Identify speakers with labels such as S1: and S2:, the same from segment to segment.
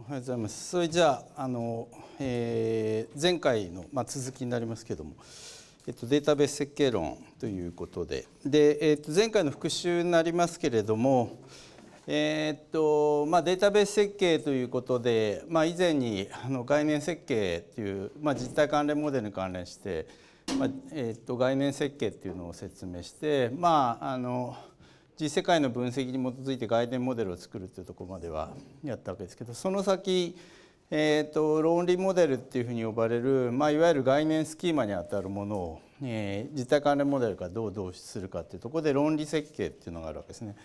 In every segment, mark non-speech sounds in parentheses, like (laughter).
S1: おはようございます。それじゃああの、えー、前回のまあ続きになりますけれども、えっとデータベース設計論ということで、でえっと前回の復習になりますけれども、えっとまあデータベース設計ということで、まあ以前にあの概念設計というまあ実体関連モデルに関連して、まあえっと概念設計っていうのを説明して、まああの実世界の分析に基づいて外伝モデルを作るっていうとこまではやったわけですけどその先えーと、と論理モデルっていうふうに呼ばれる、まあ、いわゆる概念スキーマにあたるものを、えー、実体関連モデルからどう導出するかっていうところで論理設計っていうのがあるわけですね。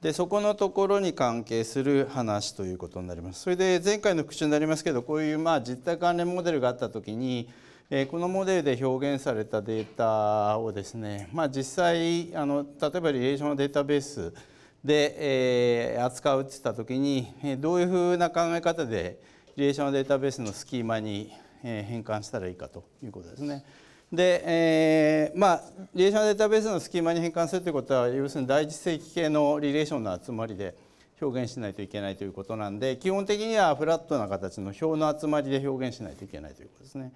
S1: でそこのところに関係する話ということになります。それで前回の復習になりますけどこういうまあ実体関連モデルがあった時にえこのモデルで表現されたデータをですね、まあ、実際あの例えばリレーションのデータベースで、え扱うっていった時にどういうふうな考え方でリレーションデータベースのスキーマに変換したらいいかということですね。で、えー、まあリレーションデータベースのスキーマに変換するということは要するに第一世紀系のリレーションの集まりで表現しないといけないということなんで基本的にはフラットな形の表の集まりで表現しないといけないということですね。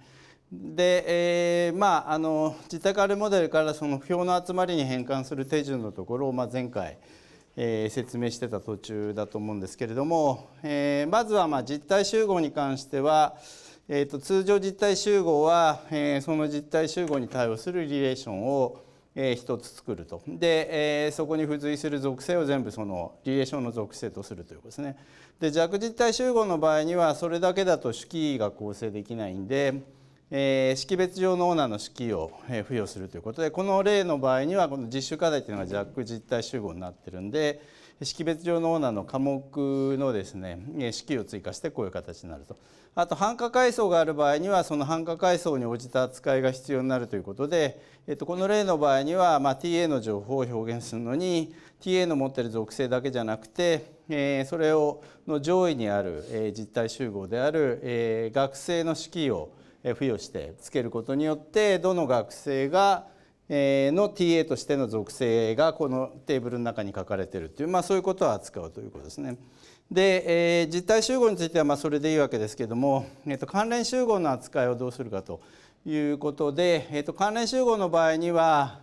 S1: で、えー、まああの自宅あるモデルからその表の集まりに変換する手順のところを、まあ、前回、えー、説明してた途中だと思うんですけれども、えー、まずはまあ実体集合に関しては、えーと、通常実体集合は、えー、その実体集合に対応するリレーションを、えー、1つ作るとで、えー、そこに付随する属性を全部そのリレーションの属性とするということですね。で弱実体集合の場合にはそれだけだと主記が構成できないんでえー、識別上のオーナーの式を、えー、付与するということでこの例の場合にはこの実習課題というのがジャック実態集合になってるんで識別上のオーナーの科目のですね式を追加してこういう形になるとあと繁華階層がある場合にはその繁華階層に応じた扱いが必要になるということで、えっと、この例の場合には、まあ、TA の情報を表現するのに TA の持っている属性だけじゃなくてえそれをの上位にある、え実態集合である、え学生の式を付与してつけることによってどの学生がの TA としての属性がこのテーブルの中に書かれているという、まあ、そういうことを扱うということですね。で、えー、実態集合についてはまあそれでいいわけですけども、えー、と関連集合の扱いをどうするかということで、えー、と関連集合の場合には、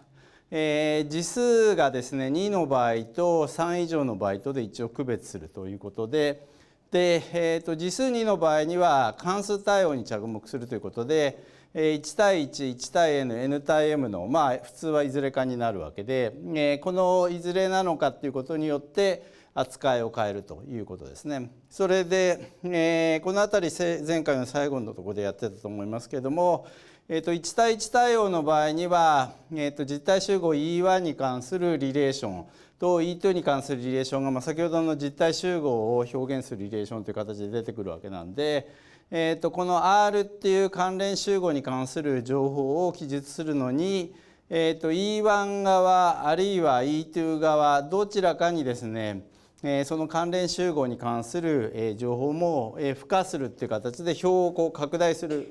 S1: えー、次数がですね2の場合と3以上の場合とで一応区別するということで。で、えーと、次数2の場合には関数対応に着目するということで1対11対 n n 対 m のまあ普通はいずれかになるわけで、えこのいずれなのかっていうことによって扱いを変えるということですね。それで、えこの辺り前回の最後のとこでやってたと思いますけども、えー、と1対1対応の場合には、えー、と実体集合 E1 に関するリレーションと E2 に関するリレーションが、まあ、先ほどの実体集合を表現するリレーションという形で出てくるわけなんで、えー、とこの R っていう関連集合に関する情報を記述するのに、えー、と E1 側あるいは E2 側どちらかにですねその関連集合に関する情報も付加するっていう形で表をこう拡大する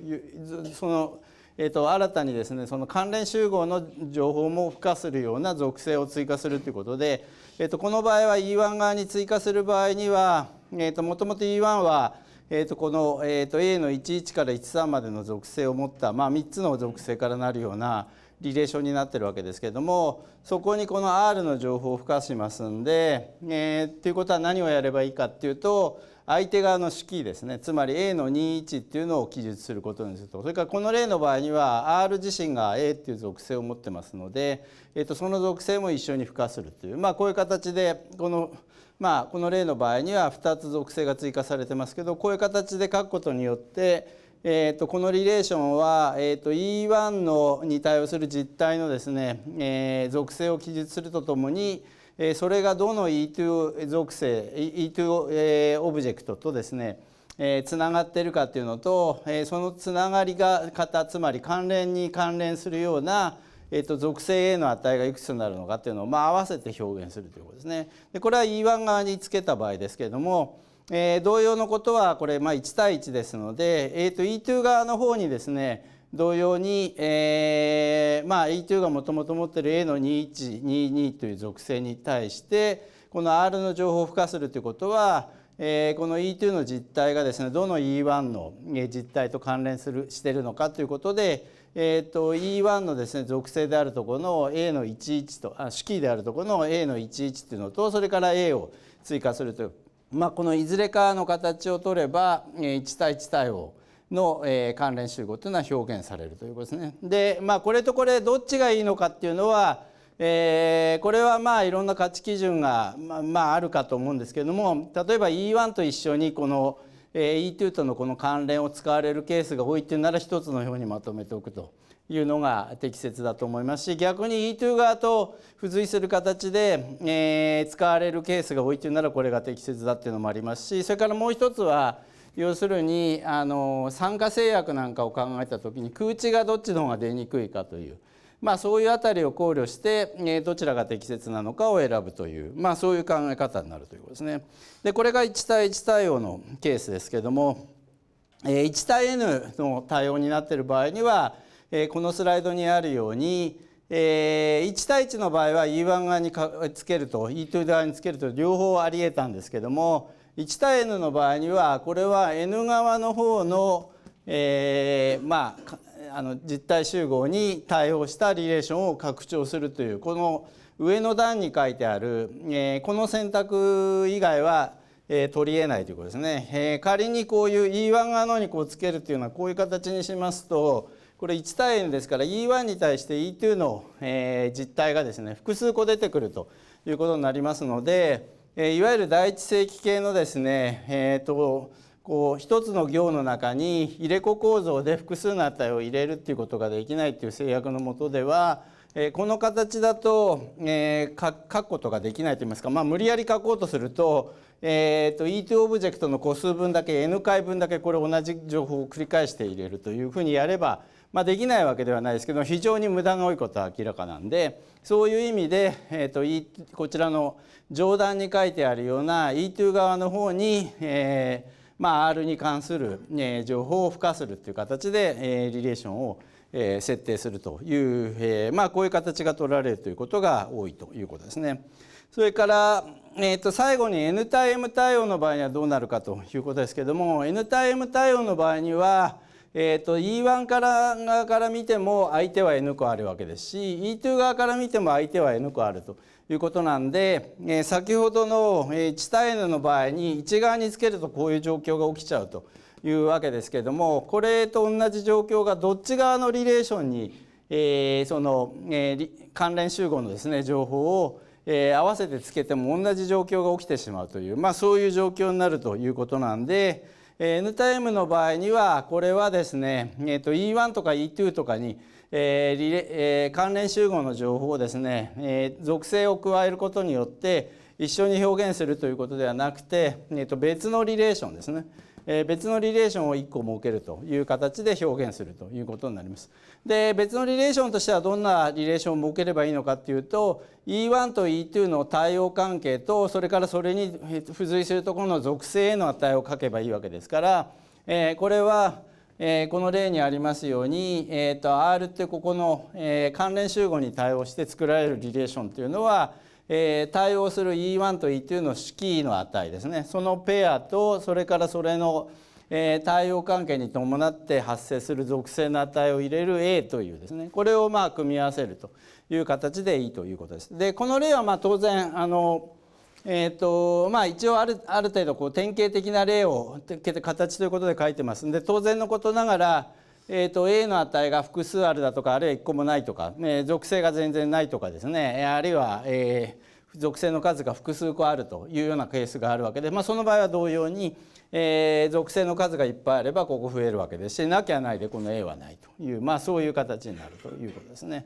S1: そのえーと、新たにですねその関連集合の情報も付加するような属性を追加するということで、えーと、この場合は E1 側に追加する場合にはもともと E1 は、えーと、この、えー、と A の11から13までの属性を持った、まあ、3つの属性からなるようなリレーションになってるわけですけれどもそこにこの R の情報を付加しますんで、えー、っていうことは何をやればいいかっていうと相手側の式ですねつまり A の21っていうのを記述することにするとそれからこの例の場合には R 自身が A っていう属性を持ってますので、えっとその属性も一緒に付加するという、まあ、こういう形でこの,、まあ、この例の場合には2つ属性が追加されてますけどこういう形で書くことによってえっとこのリレーションは、えっと E1 のに対応する実態のですね、えー、属性を記述するとともに、それがどの E2 属性 E2 オブジェクトとですねつながってるかっていうのとそのつながりが方つまり関連に関連するようなえっと、属性 A の値がいくつになるのかっていうのを、まあ、合わせて表現するということですね。でこれは E1 側につけた場合ですけれども、え同様のことはこれ、まあ、1対1ですので、えー、E2 側の方にですね同様に、えーまあ、E2 がもともと持ってる A の2122という属性に対してこの R の情報を付加するということは、えー、この E2 の実態がですねどの E1 の実態と関連するしているのかということで、えーと、E1 のですね属性であるとこの A の11とあ主であるとこの A の11っていうのとそれから A を追加するという、まあ、このいずれかの形を取れば1対1対応の、え関連集合というのは表現されるということですね。で、まあ、これとこれどっちがいいのかっていうのは、えー、これはまあいろんな価値基準が、まあ、まあ、あるかと思うんですけれども例えば E1 と一緒にこの、えー、E2 とのこの関連を使われるケースが多いっていうなら一つの表にまとめておくと。いうのが適切だと思いますし逆に E2 側と付随する形で、えー、使われるケースが多いというならこれが適切だっていうのもありますしそれからもう一つは要するにあの酸化制約なんかを考えた時に空地がどっちの方が出にくいかという、まあ、そういうあたりを考慮してどちらが適切なのかを選ぶという、まあ、そういう考え方になるということですね。でこれが1対1対応のケースですけども1対 N の対応になっている場合にはこのスライドにあるようにえー、1対1の場合は E1 側につけると E2 側につけると両方あり得たんですけども1対 n の場合にはこれは n 側の方の、えー、まああの実体集合に対応したリレーションを拡張するというこの上の段に書いてある、えー、この選択以外は、えー、取りえないということですね、えー、仮にこういう E1 側のにこうつけるというのはこういう形にしますとこれ1対 n ですから E1 に対して E2 の、えー、実体がですね複数個出てくるということになりますので、いわゆる第一世紀系のですね、えーと、こう一つの行の中に入れ子構造で複数の値を入れるっていうことができないっていう制約のもとでは、えこの形だと、えー、書くことができないといいますか、まあ、無理やり書こうとすると,、えーと、と E2 オブジェクトの個数分だけ N 回分だけこれ同じ情報を繰り返して入れるというふうにやればまあ、できないわけではないですけど非常に無駄が多いことは明らかなんでそういう意味で、えーと、こちらの上段に書いてあるような E2 側の方に、えーまあ、R に関する、え情報を付加するという形で、えー、リレーションを、えー、設定するという、えーまあ、こういう形が取られるということが多いということですね。それから、えー、と最後に N 対 M 対応の場合にはどうなるかということですけども N 対 M 対応の場合には、えーと、E1 から側から見ても相手は N 個あるわけですし E2 側から見ても相手は N 個あるということなんで、えー、先ほどの、え1対 N の場合に1側につけるとこういう状況が起きちゃうというわけですけどもこれと同じ状況がどっち側のリレーションに、えー、その、えー、関連集合のですね情報をえー、合わせてつけても同じ状況が起きてしまうという、まあ、そういう状況になるということなんで、N タイムの場合にはこれはですね、えー、と E1 とか E2 とかに、えリレえ関連集合の情報をですね、え属性を加えることによって一緒に表現するということではなくて、えー、と別のリレーションですねえ別のリレーションを1個設けるという形で表現するということになります。で別のリレーションとしてはどんなリレーションを設ければいいのかっていうと E1 と E2 の対応関係とそれからそれに付随するところの属性への値を書けばいいわけですから、えこれはえこの例にありますように、えー、と R ってここの、え関連集合に対応して作られるリレーションというのはえー、対応する E1 と E2 の式の値ですねそのペアとそれからそれの、えー、対応関係に伴って発生する属性の値を入れる A というですねこれをまあ組み合わせるという形でいいということです。でこの例はまあ当然あのえーとまあ、一応あるある程度こう典型的な例を形ということで書いてますんで当然のことながらえーと、A の値が複数あるだとかあるいは1個もないとか、え属性が全然ないとかですねあるいは、えー、属性の数が複数個あるというようなケースがあるわけで、まあ、その場合は同様に、えー、属性の数がいっぱいあればここ増えるわけですしなきゃないでこの A はないという、まあ、そういう形になるということですね。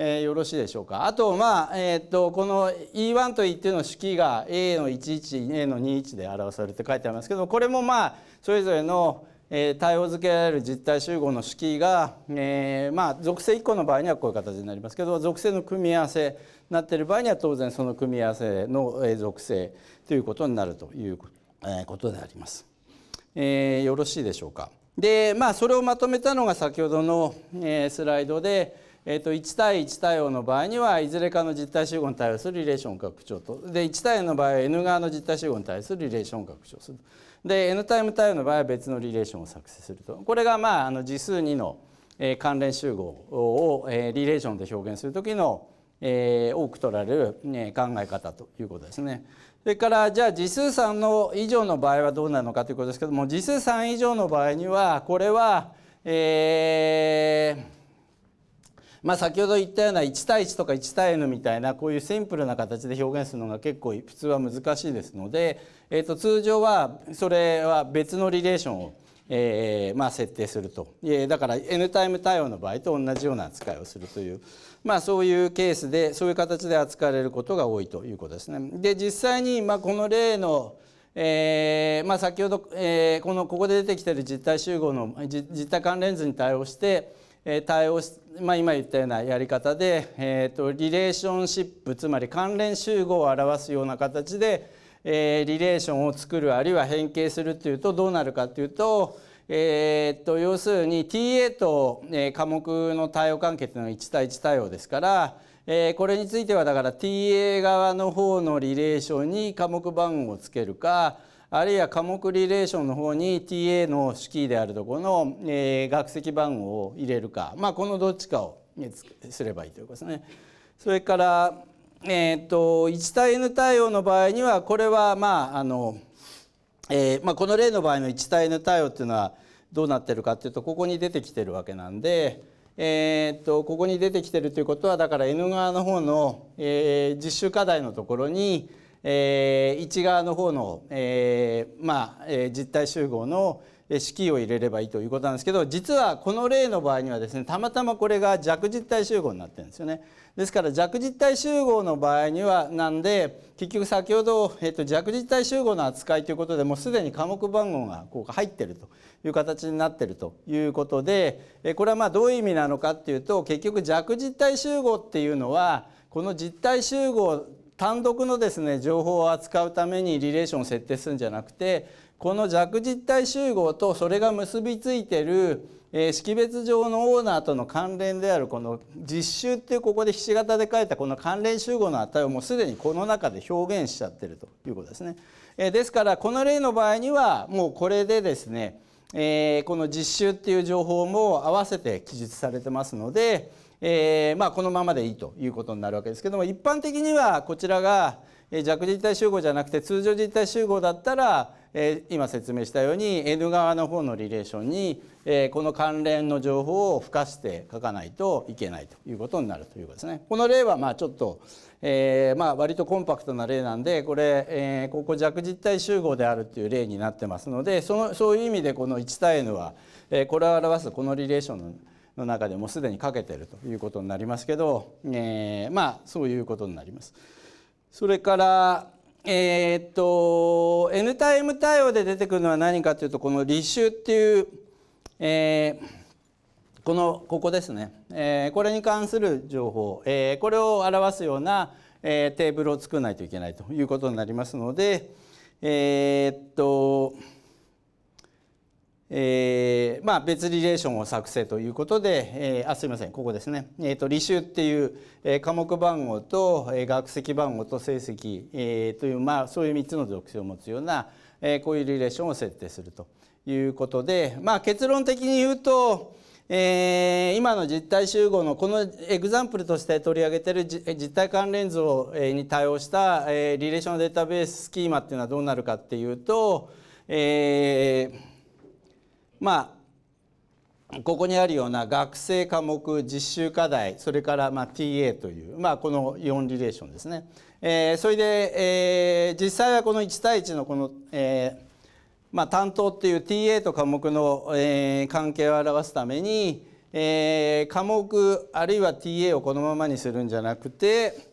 S1: えー、よろしいでしょうかあとまあ、えー、っとこの E1 と E っての式が A の11 A の21で表されて書いてありますけどこれもまあそれぞれのえ対応づけられる実態集合の式が、えー、まあ属性1個の場合にはこういう形になりますけど属性の組み合わせになっている場合には当然その組み合わせの属性ということになるということであります。えー、よろしいでしょうか。でまあそれをまとめたのが先ほどの、えスライドで、えー、と1対1対応の場合にはいずれかの実体集合に対応するリレーション拡張とで1対の場合は N 側の実体集合に対するリレーション拡張する。で N タイムタイムの場合は別のリレーションを作成するとこれがまああの次数2の関連集合をリレーションで表現する時の多く取られる考え方ということですね。それからじゃあ次数3の以上の場合はどうなのかということですけども次数3以上の場合にはこれは、えー、まあ、先ほど言ったような1対1とか1対 N みたいなこういうシンプルな形で表現するのが結構普通は難しいですのでえー、と通常はそれは別のリレーションを、えーまあ、設定すると、えー、だから N タイム対応の場合と同じような扱いをするという、まあ、そういうケースでそういう形で扱われることが多いということですね。で実際に、まあ、この例のえーまあ、先ほど、えー、このここで出てきている実体集合の実体関連図に対応して、え対応し、まあ、今言ったようなやり方で、えーとリレーションシップつまり関連集合を表すような形で、えー、リレーションを作るあるいは変形するっていうとどうなるかっていうと,、えー、っと要するに TA と、えー、科目の対応関係っていうのは1対1対応ですから、えー、これについてはだから TA 側の方のリレーションに科目番号をつけるかあるいは科目リレーションの方に TA の式であるとこの、えー、学籍番号を入れるか、まあ、このどっちかを、すればいいということですね。それから、えーと、1対 n 対応の場合にはこれはまああの、えーまあ、この例の場合の1対 n 対応っていうのはどうなってるかっていうとここに出てきてるわけなんで、えーと、とここに出てきてるということはだから n 側の方の、えー、実習課題のところに、えー、1側の方の、えーまあえー、実体集合の、式を入れればいいということなんですけど実はこの例の場合にはですねたまたまこれが弱実体集合になってるんですよね。ですから弱実体集合の場合にはなんで結局先ほど、えっと、弱実体集合の扱いということでもうすでに科目番号がこう入ってるという形になってるということでこれはまあどういう意味なのかっていうと結局弱実体集合っていうのはこの実体集合単独のですね情報を扱うためにリレーションを設定するんじゃなくてこの弱実体集合とそれが結びついてる、え識別上のオーナーとの関連であるこの実習っていうここでひし形で書いたこの関連集合の値をもうすでにこの中で表現しちゃってるということですね。えですからこの例の場合にはもうこれでですね、えこの実習っていう情報も合わせて記述されてますので、えーまあ、このままでいいということになるわけですけども一般的にはこちらがえ弱自体集合じゃなくて通常実体集合だったら、え今説明したように N 側の方のリレーションに、えこの関連の情報を付加して書かないといけないということになるということですね。この例はまあちょっと、えまあ割とコンパクトな例なんでこれ、えここ弱実体集合であるっていう例になってますのでそのそういう意味でこの1対 N は、えこれを表すこのリレーションの中でもすでにかけてるということになりますけど、えまあそういうことになります。それからえー、っと N タイム対応で出てくるのは何かというとこの立種っていう、えー、このここですね、えー、これに関する情報、えー、これを表すような、えー、テーブルを作らないといけないということになりますのでえー、っとえー、まあ別リレーションを作成ということで、えー、あすいませんここですね、えーと、履修っていう、えー、科目番号と、えー、学籍番号と成績、えー、という、まあ、そういう3つの属性を持つような、えー、こういうリレーションを設定するということで、まあ、結論的に言うと、えー、今の実態集合のこのエグザンプルとして取り上げている実態関連図を、えに対応した、えー、リレーションデータベーススキーマっていうのはどうなるかっていうと、えーまあここにあるような学生科目実習課題それからま TA という、まあ、この4リレーションですね、えー、それで、えー、実際はこの1対1のこの、えー、まあ、担当っていう TA と科目の、えー、関係を表すために、えー、科目あるいは TA をこのままにするんじゃなくて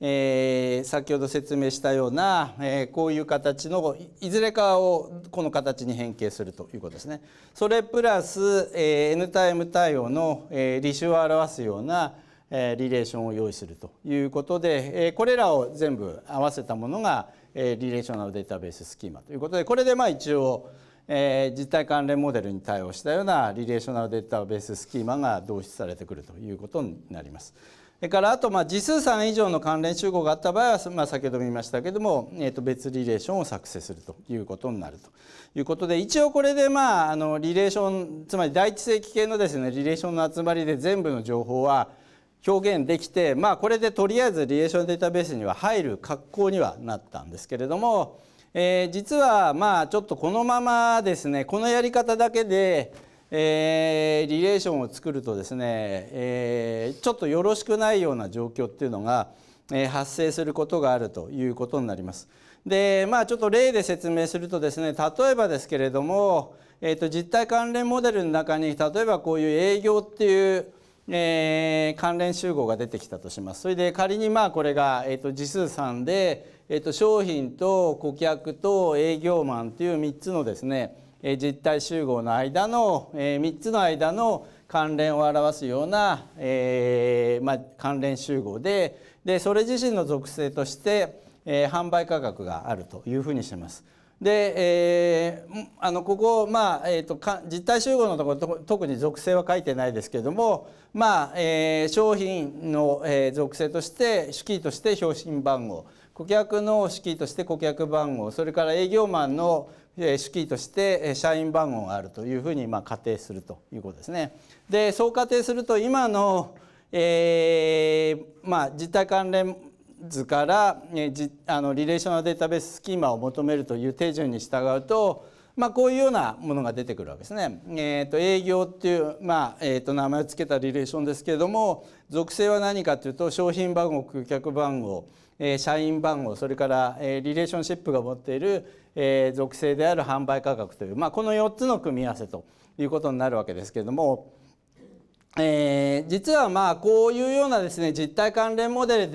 S1: えー、先ほど説明したような、えー、こういう形のいずれかをこの形に変形するということですね。それプラス、えー、N 対 M 対応の、えー、履修を表すような、えー、リレーションを用意するということで、えー、これらを全部合わせたものが、えー、リレーショナルデータベーススキーマということでこれでまあ一応、えー、実体関連モデルに対応したようなリレーショナルデータベーススキーマが導出されてくるということになります。それからあとまあ次数3以上の関連集合があった場合は、まあ、先ほども言いましたけども、えー、と別リレーションを作成するということになるということで一応これでまああのリレーションつまり第一世規系のですねリレーションの集まりで全部の情報は表現できてまあこれでとりあえずリレーションデータベースには入る格好にはなったんですけれども、えー、実はまあちょっとこのままですねこのやり方だけでえー、リレーションを作るとですね、えー、ちょっとよろしくないような状況っていうのが、えー、発生することがあるということになります。でまあちょっと例で説明するとですね例えばですけれども、えーと、実体関連モデルの中に例えばこういう営業っていう、えー、関連集合が出てきたとしますそれで仮にまあこれが、えーと、時数3で、えーと、と商品と顧客と営業マンっていう3つのですね実体集合の間の3つの間の関連を表すような、えーまあ、関連集合ででそれ自身の属性として、えー、販売価格があるというふうにしてます。で、えー、あのここ、まあえーと、と実体集合のところと特に属性は書いてないですけれども、まあえー、商品の、えー、属性として主キーとして表準番号顧客の主キーとして顧客番号それから営業マンの、S キーとして社員番号があるというふうにま仮定するということですね。でそう仮定すると今の、えー、まあ、実体関連図から、えじあのリレーショナルデータベーススキーマを求めるという手順に従うと、まあ、こういうようなものが出てくるわけですね。えーと、営業っていう、まあえーと、と名前を付けたリレーションですけれども属性は何かというと商品番号顧客番号え社員番号それから、えリレーションシップが持っている、え属性である販売価格という、まあ、この4つの組み合わせということになるわけですけれども。えー、実はまあこういうようなですね実体関連モデル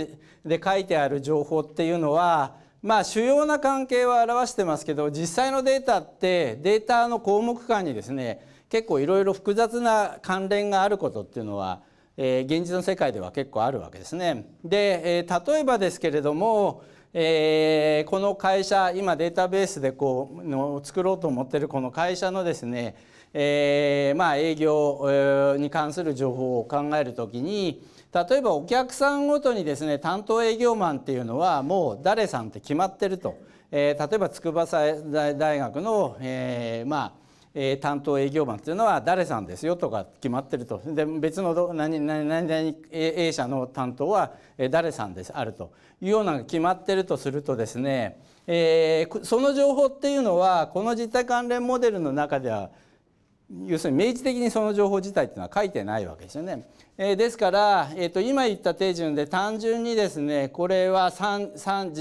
S1: でで書いてある情報っていうのはまあ主要な関係は表してますけど実際のデータってデータの項目間にですね結構いろいろ複雑な関連があることっていうのはえ現実の世界では結構あるわけですね。で、え例えばですけれども、えー、この会社今データベースでこうの作ろうと思ってるこの会社のですね、えー、まあ営業に関する情報を考えるときに例えばお客さんごとにですね担当営業マンっていうのはもう誰さんって決まってると、えー、例えば筑波大学の、えー、まあえー、担当営業マンっていうのは誰さんですよとか決まってるとで別の何何何何 A 社の担当は誰さんですあるというようなのが決まってるとするとですね、えー、その情報っていうのはこの実態関連モデルの中では要するに明示的にその情報自体っていうのは書いてないわけですよね。えー、ですから、えー、と今言った手順で単純にですねこれは次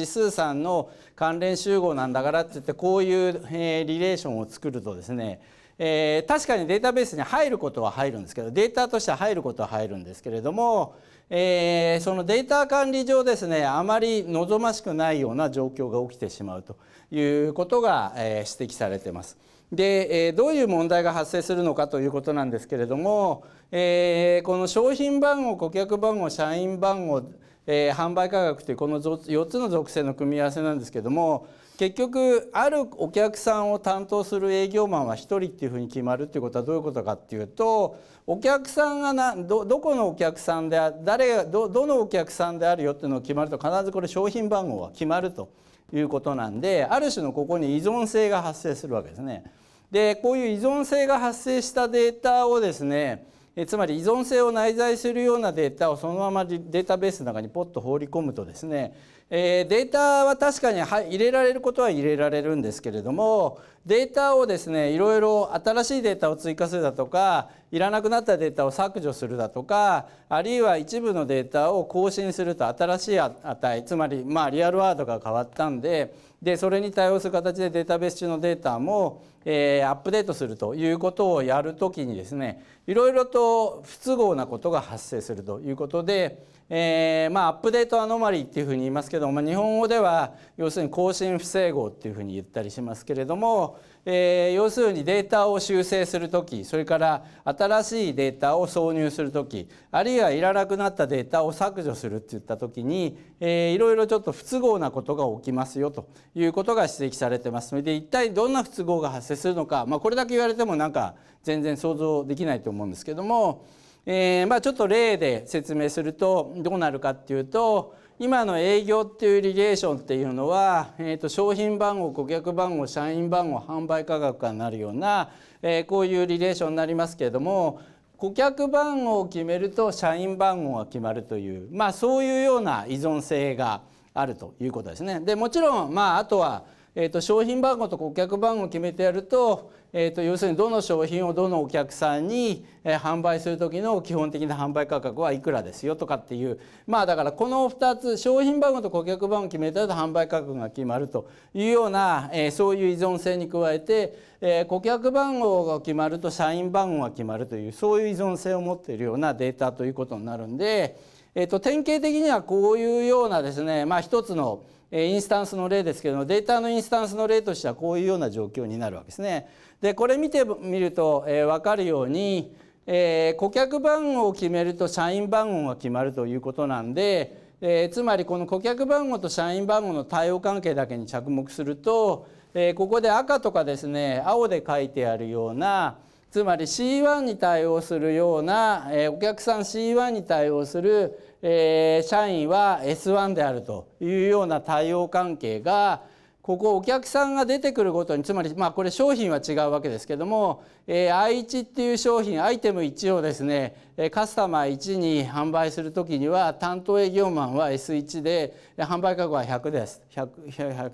S1: 数3の関連集合なんだからって言ってこういう、えー、リレーションを作るとですねえー、確かにデータベースに入ることは入るんですけどデータとして入ることは入るんですけれども、えー、そのデータ管理上ですねあまり望ましくないような状況が起きてしまうということが、えー、指摘されてます。で、えどういう問題が発生するのかということなんですけれども、えー、この商品番号顧客番号社員番号、えー、販売価格というこの4つの属性の組み合わせなんですけども結局あるお客さんを担当する営業マンは1人っていうふうに決まるっていうことはどういうことかっていうとお客さんがなどどこのお客さんで誰がどどのお客さんであるよっていうのを決まると必ずこれ商品番号は決まるということなんである種のここに依存性が発生するわけですね。でこういう依存性が発生したデータをですねつまり依存性を内在するようなデータをそのままデータベースの中にポッと放り込むとですねデータは確かに入れられることは入れられるんですけれどもデータをですねいろいろ新しいデータを追加するだとかいらなくなったデータを削除するだとかあるいは一部のデータを更新すると新しい値つまりまあリアルワードが変わったんででそれに対応する形でデータベース中のデータも、えー、アップデートするということをやるときにですねいろいろと不都合なことが発生するということで、えー、まあ、アップデートアノマリーっていうふうに言いますけども、まあ、日本語では要するに更新不整合っていうふうに言ったりしますけれども、えー、要するにデータを修正する時それから新しいデータを挿入する時あるいはいらなくなったデータを削除するっていった時に、えー、いろいろちょっと不都合なことが起きますよということが指摘されてますので一体どんな不都合が発生するのか、まあ、これだけ言われてもなんか全然想像できないと思うんですけども、えーまあ、ちょっと例で説明するとどうなるかっていうと今の営業っていうリゲーションっていうのは、えー、と商品番号顧客番号社員番号販売価格がなるような、えー、こういうリレーションになりますけれども顧客番号を決めると社員番号が決まるという、まあ、そういうような依存性があるということですね。でもちろん、まあ、あとはえー、と商品番号と顧客番号を決めてやるとえー、と要するにどの商品をどのお客さんに販売する時の基本的な販売価格はいくらですよとかっていうまあだからこの2つ商品番号と顧客番号を決めたら販売価格が決まるというような、えそういう依存性に加えて、え顧客番号が決まると社員番号が決まるというそういう依存性を持っているようなデータということになるんで。えっと、典型的にはこういうようなですね、まあ、一つのインスタンスの例ですけどもデータのインスタンスの例としてはこういうような状況になるわけですね。でこれ見てみると、えー、分かるように、えー、顧客番号を決めると社員番号が決まるということなんで、えー、つまりこの顧客番号と社員番号の対応関係だけに着目すると、えー、ここで赤とかですね青で書いてあるようなつまり C1 に対応するような、えお客さん C1 に対応する、え社員は S1 であるというような対応関係がここお客さんが出てくるごとにつまりまあこれ商品は違うわけですけども、え I1 っていう商品アイテム1をですねカスタマー1に販売する時には担当営業マンは S1 で販売価格は100です 100,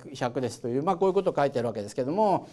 S1: 100, 100ですというまあこういうことを書いてるわけですけども。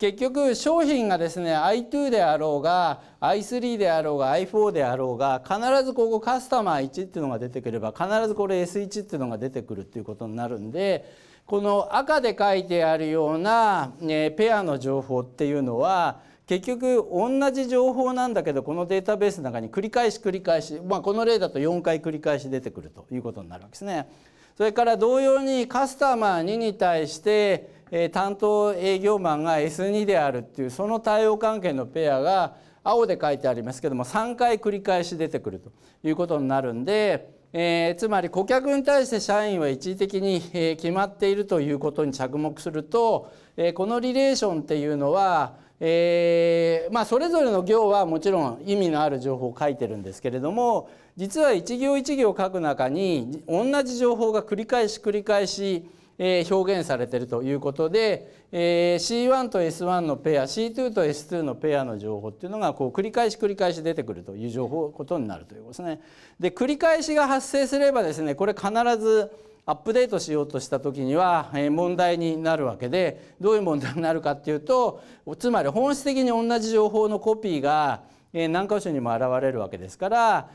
S1: 結局商品がですね i2 であろうが i3 であろうが i4 であろうが必ずここカスタマー1っていうのが出てくれば必ずこれ S1 っていうのが出てくるっていうことになるんでこの赤で書いてあるような、ね、ペアの情報っていうのは結局同じ情報なんだけどこのデータベースの中に繰り返し繰り返し、まあ、この例だと4回繰り返し出てくるということになるわけですね。それから同様にカスタマー2に対して担当営業マンが S2 であるっていうその対応関係のペアが青で書いてありますけども3回繰り返し出てくるということになるんで、えー、つまり顧客に対して社員は一時的に決まっているということに着目すると、えこのリレーションっていうのはえー、まあ、それぞれの行はもちろん意味のある情報を書いてるんですけれども実は一行一行書く中に同じ情報が繰り返し繰り返しえ表現されているということで、え C1 と S1 のペア C2 と S2 のペアの情報っていうのがこう繰り返し繰り返し出てくるという情報ことになるということですね。で繰り返しが発生すればですねこれ必ずアップデートしようとした時には問題になるわけでどういう問題になるかっていうとつまり本質的に同じ情報のコピーが何箇所にも現れるわけですから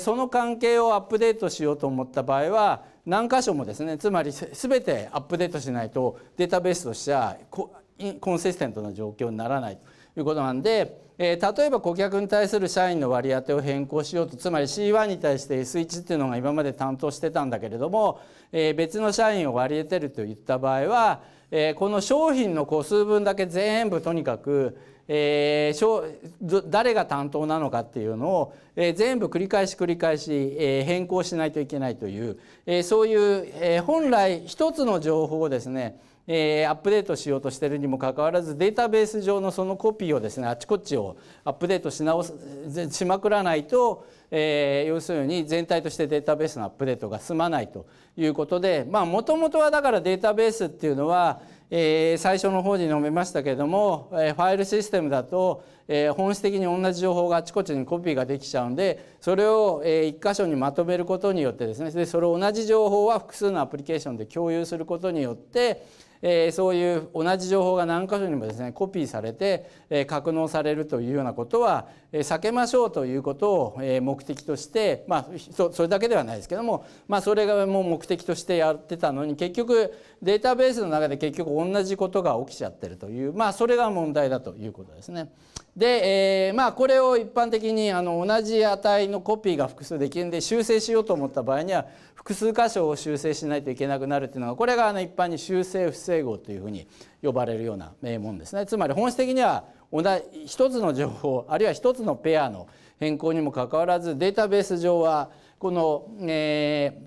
S1: その関係をアップデートしようと思った場合は何箇所もですねつまり全てアップデートしないとデータベースとしてはコンシステントな状況にならないということなんで、え例えば顧客に対する社員の割り当てを変更しようとつまり C1 に対して S1 っていうのが今まで担当してたんだけれども、え別の社員を割り当てるといった場合は、えこの商品の個数分だけ全部とにかくえー、誰が担当なのかっていうのを、えー、全部繰り返し繰り返し、えー、変更しないといけないという、えそういう、え本来一つの情報をですねえアップデートしようとしてるにもかかわらずデータベース上のそのコピーをですねあちこちをアップデートし直すしまくらないと、え要するに全体としてデータベースのアップデートが済まないということでまあもともとはだからデータベースっていうのはえ最初の方に述べましたけれども、えファイルシステムだと、え本質的に同じ情報があちこちにコピーができちゃうんでそれを、え1箇所にまとめることによってですねでそれ同じ情報は複数のアプリケーションで共有することによってえそういう同じ情報が何箇所にもですねコピーされて、え格納されるというようなことは、え避けましょうということを、え目的として、まあ、それだけではないですけども、まあ、それがもう目的としてやってたのに結局データベースの中で結局同じことが起きちゃってるという、まあ、それが問題だということですね。で、えー、まあこれを一般的にあの同じ値のコピーが複数できるんで修正しようと思った場合には複数箇所を修正しないといけなくなるっていうのがこれがあの一般に修正不整合というふうに呼ばれるような名門ですね。つまり本質的には同じ一つの情報あるいは一つのペアの変更にもかかわらずデータベース上はこの、え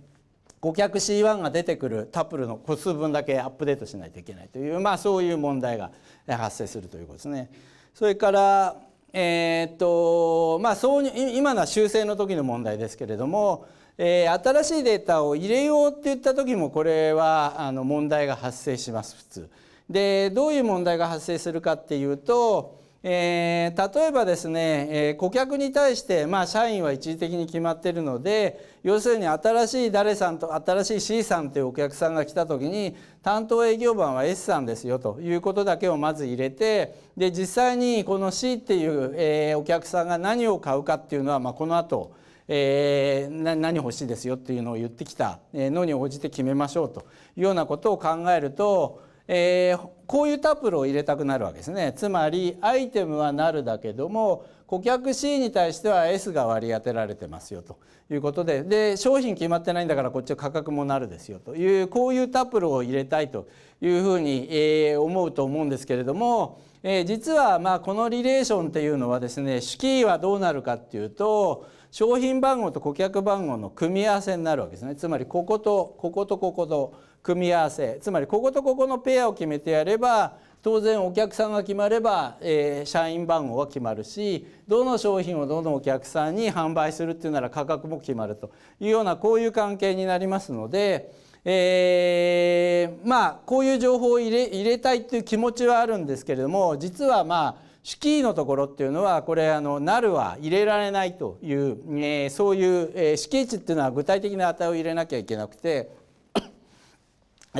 S1: ー、顧客 C1 が出てくるタップルの個数分だけアップデートしないといけないという、まあ、そういう問題が発生するということですね。それからえー、っとまあそう今のは修正の時の問題ですけれども、えー、新しいデータを入れようって言った時もこれはあの問題が発生します普通。でどういう問題が発生するかっていうと、えー、例えばですね、えー、顧客に対して、まあ、社員は一時的に決まっているので要するに新しい誰さんと新しい C さんというお客さんが来た時に担当営業マンは S さんですよということだけをまず入れてで実際にこの C っていう、えー、お客さんが何を買うかっていうのは、まあ、この後えー、何欲しいですよっていうのを言ってきたのに応じて決めましょうというようなことを考えるとえー、こういうタップルを入れたくなるわけですねつまりアイテムはなるだけども顧客 C に対しては S が割り当てられてますよということでで商品決まってないんだからこっちは価格もなるですよというこういうタップルを入れたいというふうに、えー、思うと思うんですけれども、えー、実はまあこのリレーションっていうのはですね主キーはどうなるかっていうと商品番号と顧客番号の組み合わせになるわけですねつまりこことこことここと。組み合わせつまりこことここのペアを決めてやれば当然お客さんが決まれば、えー、社員番号は決まるしどの商品をどのお客さんに販売するっていうなら価格も決まるというようなこういう関係になりますので、えー、まあこういう情報を入れ入れたいっていう気持ちはあるんですけれども実はまあ敷居のところっていうのはこれあのなるは入れられないという、えー、そういう、えー、敷地っていうのは具体的な値を入れなきゃいけなくて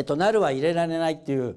S1: と、なるは入れられないっていう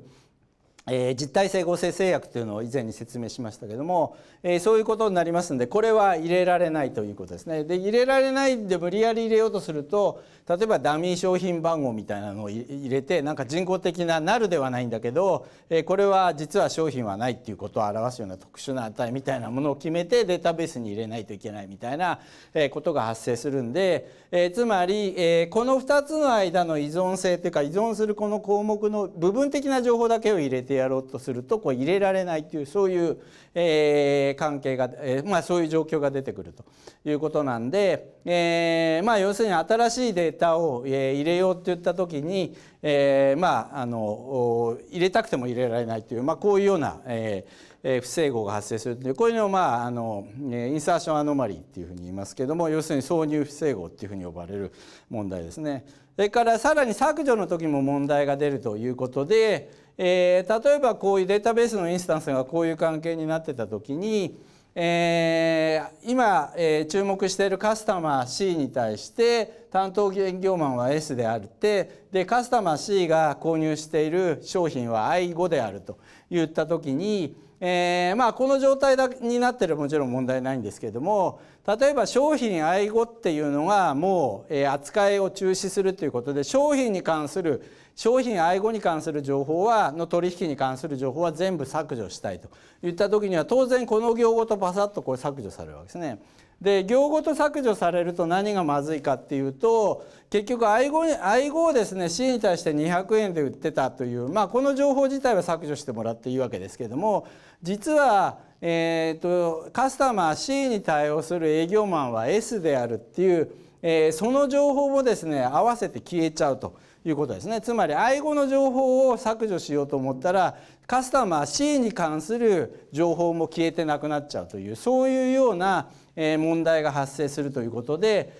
S1: えー、実体性合成制約というのを以前に説明しましたけども、えー、そういうことになりますのでこれは入れられないということですね。で入れられないで無理やり入れようとすると例えばダミー商品番号みたいなのを入れてなんか人工的ななるではないんだけど、えー、これは実は商品はないっていうことを表すような特殊な値みたいなものを決めてデータベースに入れないといけないみたいな、えことが発生するんで、えつまり、えこの2つの間の依存性っていうか依存するこの項目の部分的な情報だけを入れてやろうとするとこう入れられないというそういう、えー、関係が、えーまあ、そういう状況が出てくるということなんで、えーまあ、要するに新しいデータを、えー、入れようって言った時に、えー、まああの入れたくても入れられないという、まあ、こういうような、えーえー、不整合が発生するというこういうのを、まあ、あのインサーションアノマリーっていうふうに言いますけども要するに挿入不整合っていうふうに呼ばれる問題ですね。それからさらに削除の時も問題が出るということで、えー、例えばこういうデータベースのインスタンスがこういう関係になってた時に、えー、今、えー、注目しているカスタマー C に対して担当営業マンは S であってでカスタマー C が購入している商品は I5 であるといった時に、えー、まあこの状態だになってればもちろん問題ないんですけれども例えば商品愛護っていうのがもう、え扱いを中止するということで商品に関する商品愛護に関する情報はの取引に関する情報は全部削除したいといった時には当然この業ごとパサッとこれ削除されるわけですね。で行語と削除されると何がまずいかっていうと結局愛語愛語をですね C に対して200円で売ってたという、まあ、この情報自体は削除してもらっていいわけですけども実は、えーと、とカスタマー C に対応する営業マンは S であるっていう、えー、その情報もですね合わせて消えちゃうと。いうことですねつまり愛語の情報を削除しようと思ったらカスタマー C に関する情報も消えてなくなっちゃうというそういうような問題が発生するということで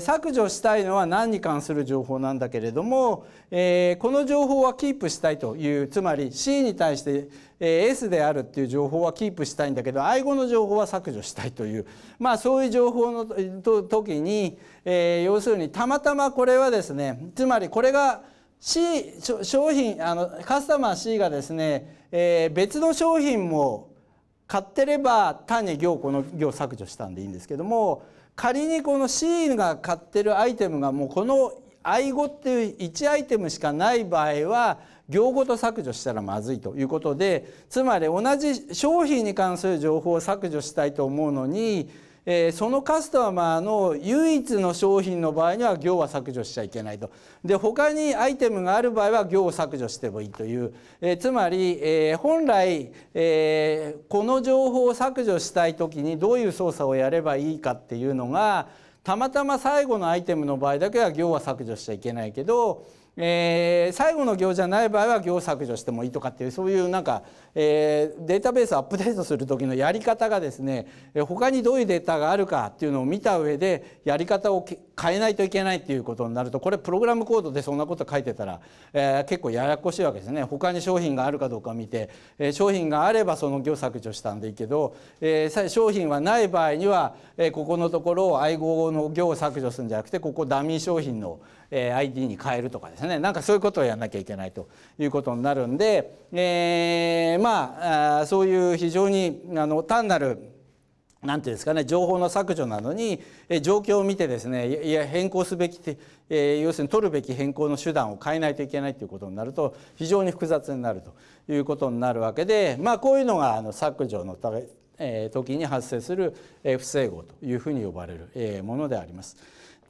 S1: 削除したいのは何に関する情報なんだけれどもこの情報はキープしたいというつまり C に対して S であるっていう情報はキープしたいんだけど愛語の情報は削除したいというまあそういう情報の時に要するにたまたまこれはですねつまりこれが C 商品あのカスタマー C がですね、え別の商品も買ってれば単に行この行削除したんでいいんですけども仮にこの C が買ってるアイテムがもうこの愛語っていう1アイテムしかない場合は行ごと削除したらまずいということでつまり同じ商品に関する情報を削除したいと思うのにえー、そのカスタマーの唯一の商品の場合には行は削除しちゃいけないとで他にアイテムがある場合は行を削除してもいいという、えー、つまり、えー、本来、えこの情報を削除したい時にどういう操作をやればいいかっていうのがたまたま最後のアイテムの場合だけは行は削除しちゃいけないけどえー、最後の行じゃない場合は行を削除してもいいとかっていうそういうなんか、えー、データベースアップデートする時のやり方がですね他にどういうデータがあるかっていうのを見た上でやり方を変えないといけないっていうことになるとこれプログラムコードでそんなこと書いてたら、えー、結構ややこしいわけですね他に商品があるかどうか見て、えー、商品があればその行削除したんでいいけど、えー、商品はない場合には、えー、ここのところを愛語の行を削除するんじゃなくてここダミー商品の、え ID に変えるとかですねなんかそういうことをやんなきゃいけないということになるんで、えー、まあそういう非常にあの単なるなんていうんですかね情報の削除なのに状況を見てですねいや変更すべき、えー、要するに取るべき変更の手段を変えないといけないということになると非常に複雑になるということになるわけでまあこういうのがあの削除のため時に発生する不整合というふうに呼ばれるものであります。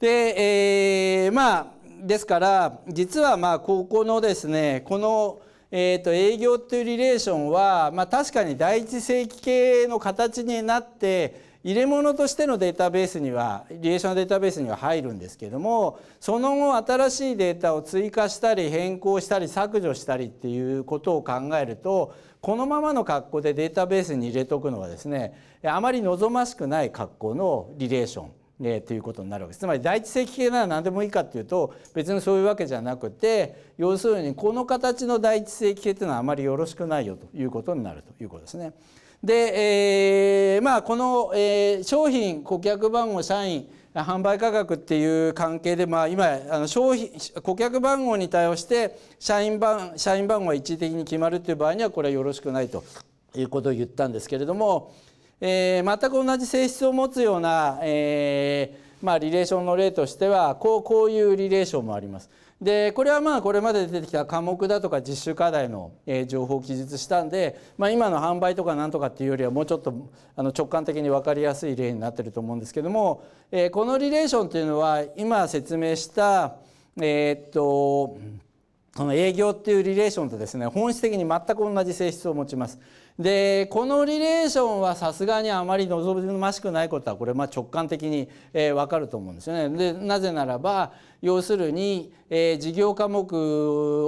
S1: で、えー、まあですから実はまあここのですねこのえー、と営業というリレーションは、まあ、確かに第一世紀系の形になって入れ物としてのデータベースにはリレーションデータベースには入るんですけどもその後新しいデータを追加したり変更したり削除したりっていうことを考えるとこのままの格好でデータベースに入れとくのはですねあまり望ましくない格好のリレーションえー、ということになるわけですつまり第一性器系なら何でもいいかっていうと別にそういうわけじゃなくて要するにこの形の第一性器系っていうのはあまりよろしくないよということになるということですね。で、えー、まあこの、えー、商品顧客番号社員販売価格っていう関係で、まあ、今あの商品顧客番号に対応して社員番社員番号が一時的に決まるっていう場合にはこれはよろしくないということを言ったんですけれども。えー、全く同じ性質を持つような、えーまあ、リレーションの例としてはこうこういうリレーションもあります。でこれはまあこれまで出てきた科目だとか実習課題の情報を記述したんで、まあ、今の販売とかなんとかっていうよりはもうちょっとあの直感的に分かりやすい例になってると思うんですけども、えこのリレーションっていうのは今説明したえー、っとこの営業っていうリレーションとですね本質的に全く同じ性質を持ちます。でこのリレーションはさすがにあまり望ましくないことはこれま直感的に、えー、分かると思うんですよね。でなぜならば要するに、えー、事業科目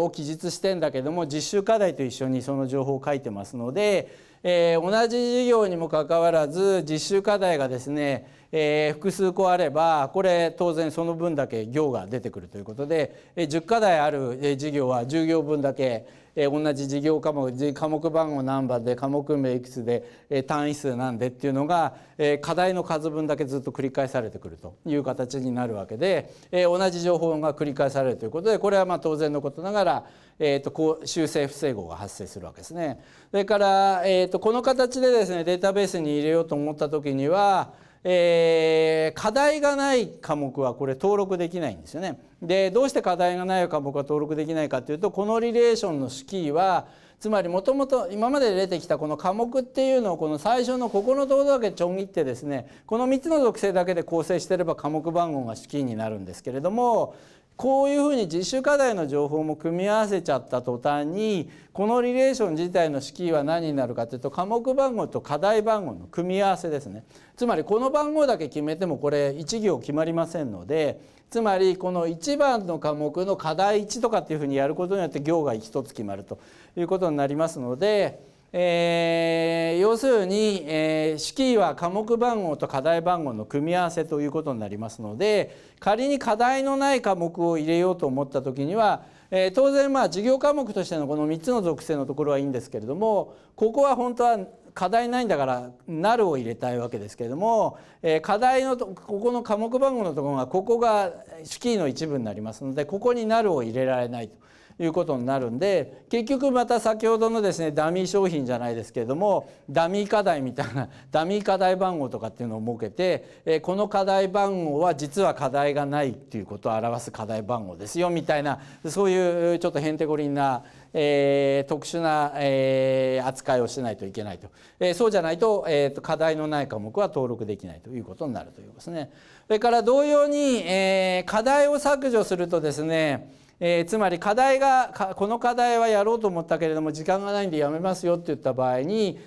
S1: を記述してんだけども実習課題と一緒にその情報を書いてますので。えー、同じ授業にもかかわらず実習課題がですね、えー、複数個あればこれ当然その分だけ行が出てくるということで、えー、10課題ある授業は10行分だけえー、同じ事業科目科目番号何番で科目名いくつで、えー、単位数なんでっていうのが、えー、課題の数分だけずっと繰り返されてくるという形になるわけで、えー、同じ情報が繰り返されるということでこれはまあ当然のことながら、えーと、こう修正不整合が発生するわけですね。それから、えーとこの形でですねデータベースに入れようと思った時にはえー、課題がない科目はこれ登録できないんですよね。でどうして課題がない科目は登録できないかというとこのリレーションの式はつまりもともと今まで出てきたこの科目っていうのをこの最初のここのところだけちょん切ってですねこの3つの属性だけで構成してれば科目番号が式になるんですけれどもこういうふうに実習課題の情報も組み合わせちゃった途端にこのリレーション自体の式は何になるかというと科目番号と課題番号の組み合わせですねつまりこの番号だけ決めてもこれ1行決まりませんのでつまりこの1番の科目の課題1とかっていうふうにやることによって行が1つ決まるということになりますのでえー、要するに、えー、式は科目番号と課題番号の組み合わせということになりますので仮に課題のない科目を入れようと思った時には、えー、当然まあ授業科目としてのこの3つの属性のところはいいんですけれどもここは本当は課題ないんだから「なる」を入れたいわけですけれども、え課題のここの科目番号のところがここが式の一部になりますのでここに「なる」を入れられないと。いうことになるんで結局また先ほどのですねダミー商品じゃないですけれどもダミー課題みたいな (laughs) ダミー課題番号とかっていうのを設けて、えこの課題番号は実は課題がないっていうことを表す課題番号ですよみたいなそういうちょっとへんてこりんな、えー、特殊な、えー、扱いをしないといけないと、えー、そうじゃないと,、えー、と課題のない科目は登録できないということになるということですね。それから同様に、え課題を削除するとですねえー、つまり課題がこの課題はやろうと思ったけれども時間がないんでやめますよって言った場合に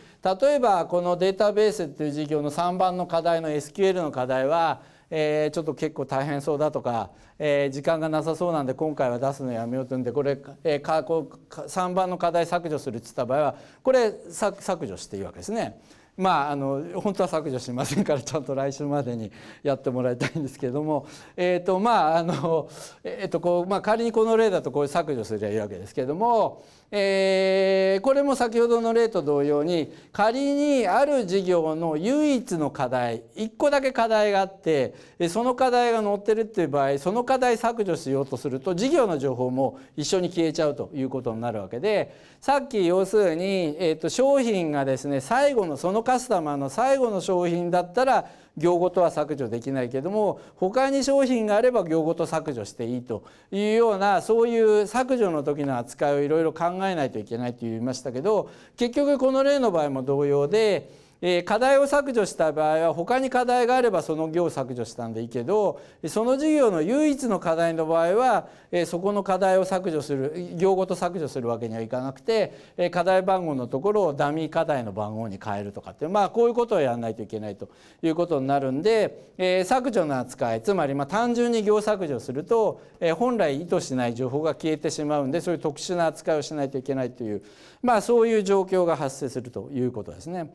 S1: 例えばこのデータベースっていう事業の3番の課題の SQL の課題は、えー、ちょっと結構大変そうだとか、えー、時間がなさそうなんで今回は出すのやめようというんでこれ、えー、こう3番の課題削除するって言った場合はこれ削除していいわけですね。まあ、あの本当は削除しませんからちゃんと来週までにやってもらいたいんですけれども、えとまああのえとこうまあ、仮にこの例だとこれ削除すればいいわけですけれども、えー、これも先ほどの例と同様に仮にある事業の唯一の課題1個だけ課題があってその課題が載ってるっていう場合その課題削除しようとすると事業の情報も一緒に消えちゃうということになるわけでさっき要するに、えー、と商品がですね最後のそのカスタマーの最後の商品だったら行ごとは削除できないけども他に商品があれば行ごと削除していいというようなそういう削除の時の扱いをいろいろ考えないといけないと言いましたけど結局この例の場合も同様でえ課題を削除した場合は他に課題があればその行を削除したんでいいけどその授業の唯一の課題の場合は、えそこの課題を削除する行ごと削除するわけにはいかなくて、え課題番号のところをダミー課題の番号に変えるとかってまあこういうことをやらないといけないということになるんで、え削除の扱いつまりま単純に行削除すると、え本来意図しない情報が消えてしまうんでそういう特殊な扱いをしないといけないというまあそういう状況が発生するということですね。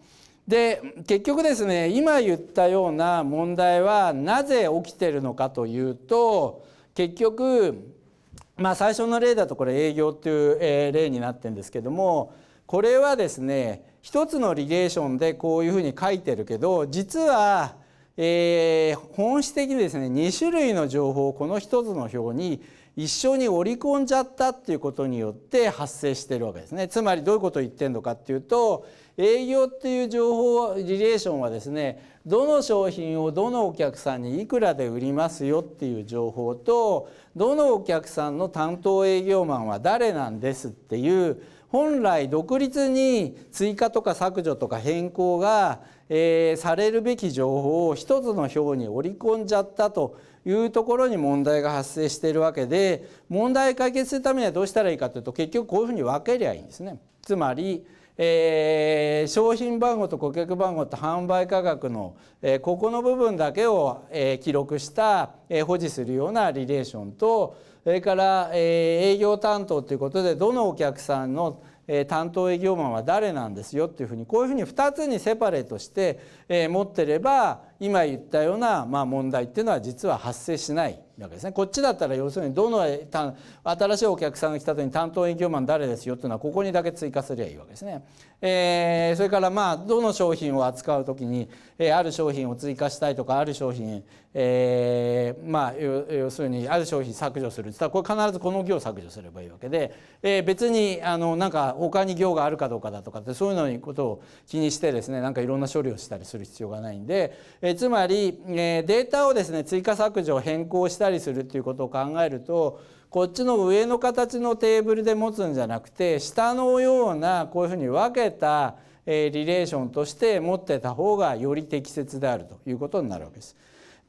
S1: で結局ですね今言ったような問題はなぜ起きてるのかというと結局まあ最初の例だとこれ営業っていう例になってるんですけどもこれはですね一つのリレーションでこういうふうに書いてるけど実はえー、本質的にですね2種類の情報をこの一つの表に一緒に織り込んじゃったっていうことによって発生してるわけですね。つまりどういうことを言ってるのかっていうと営業っていう情報リレーションはですねどの商品をどのお客さんにいくらで売りますよっていう情報とどのお客さんの担当営業マンは誰なんですっていう本来独立に追加とか削除とか変更が、えー、されるべき情報を一つの表に織り込んじゃったというところに問題が発生しているわけで問題解決するためにはどうしたらいいかというと結局こういうふうに分けりゃいいんですね。つまりえー、商品番号と顧客番号と販売価格の、えー、ここの部分だけを、えー、記録した、えー、保持するようなリレーションとそれから、えー、営業担当ということでどのお客さんの担当営業マンは誰なんですよっていうふうにこういうふうに2つにセパレートして持ってれば今言ったようなまあ問題っていうのは実は発生しないわけですね。こっちだったら要するにどの新しいお客さんが来た時に担当営業マン誰ですよっていうのはここにだけ追加すりゃいいわけですね。えー、それからまあどの商品を扱う時に、えー、ある商品を追加したいとかある商品、えー、まあ要するにある商品削除するってったらこれ必ずこの行削除すればいいわけで、えー、別にあのなんか他に行があるかどうかだとかってそういうのにことを気にしてですねなんかいろんな処理をしたりする必要がないんで。えつまり、えデータをですね追加削除変更したりするということを考えるとこっちの上の形のテーブルで持つんじゃなくて下のようなこういうふうに分けた、えリレーションとして持ってた方がより適切であるということになるわけです。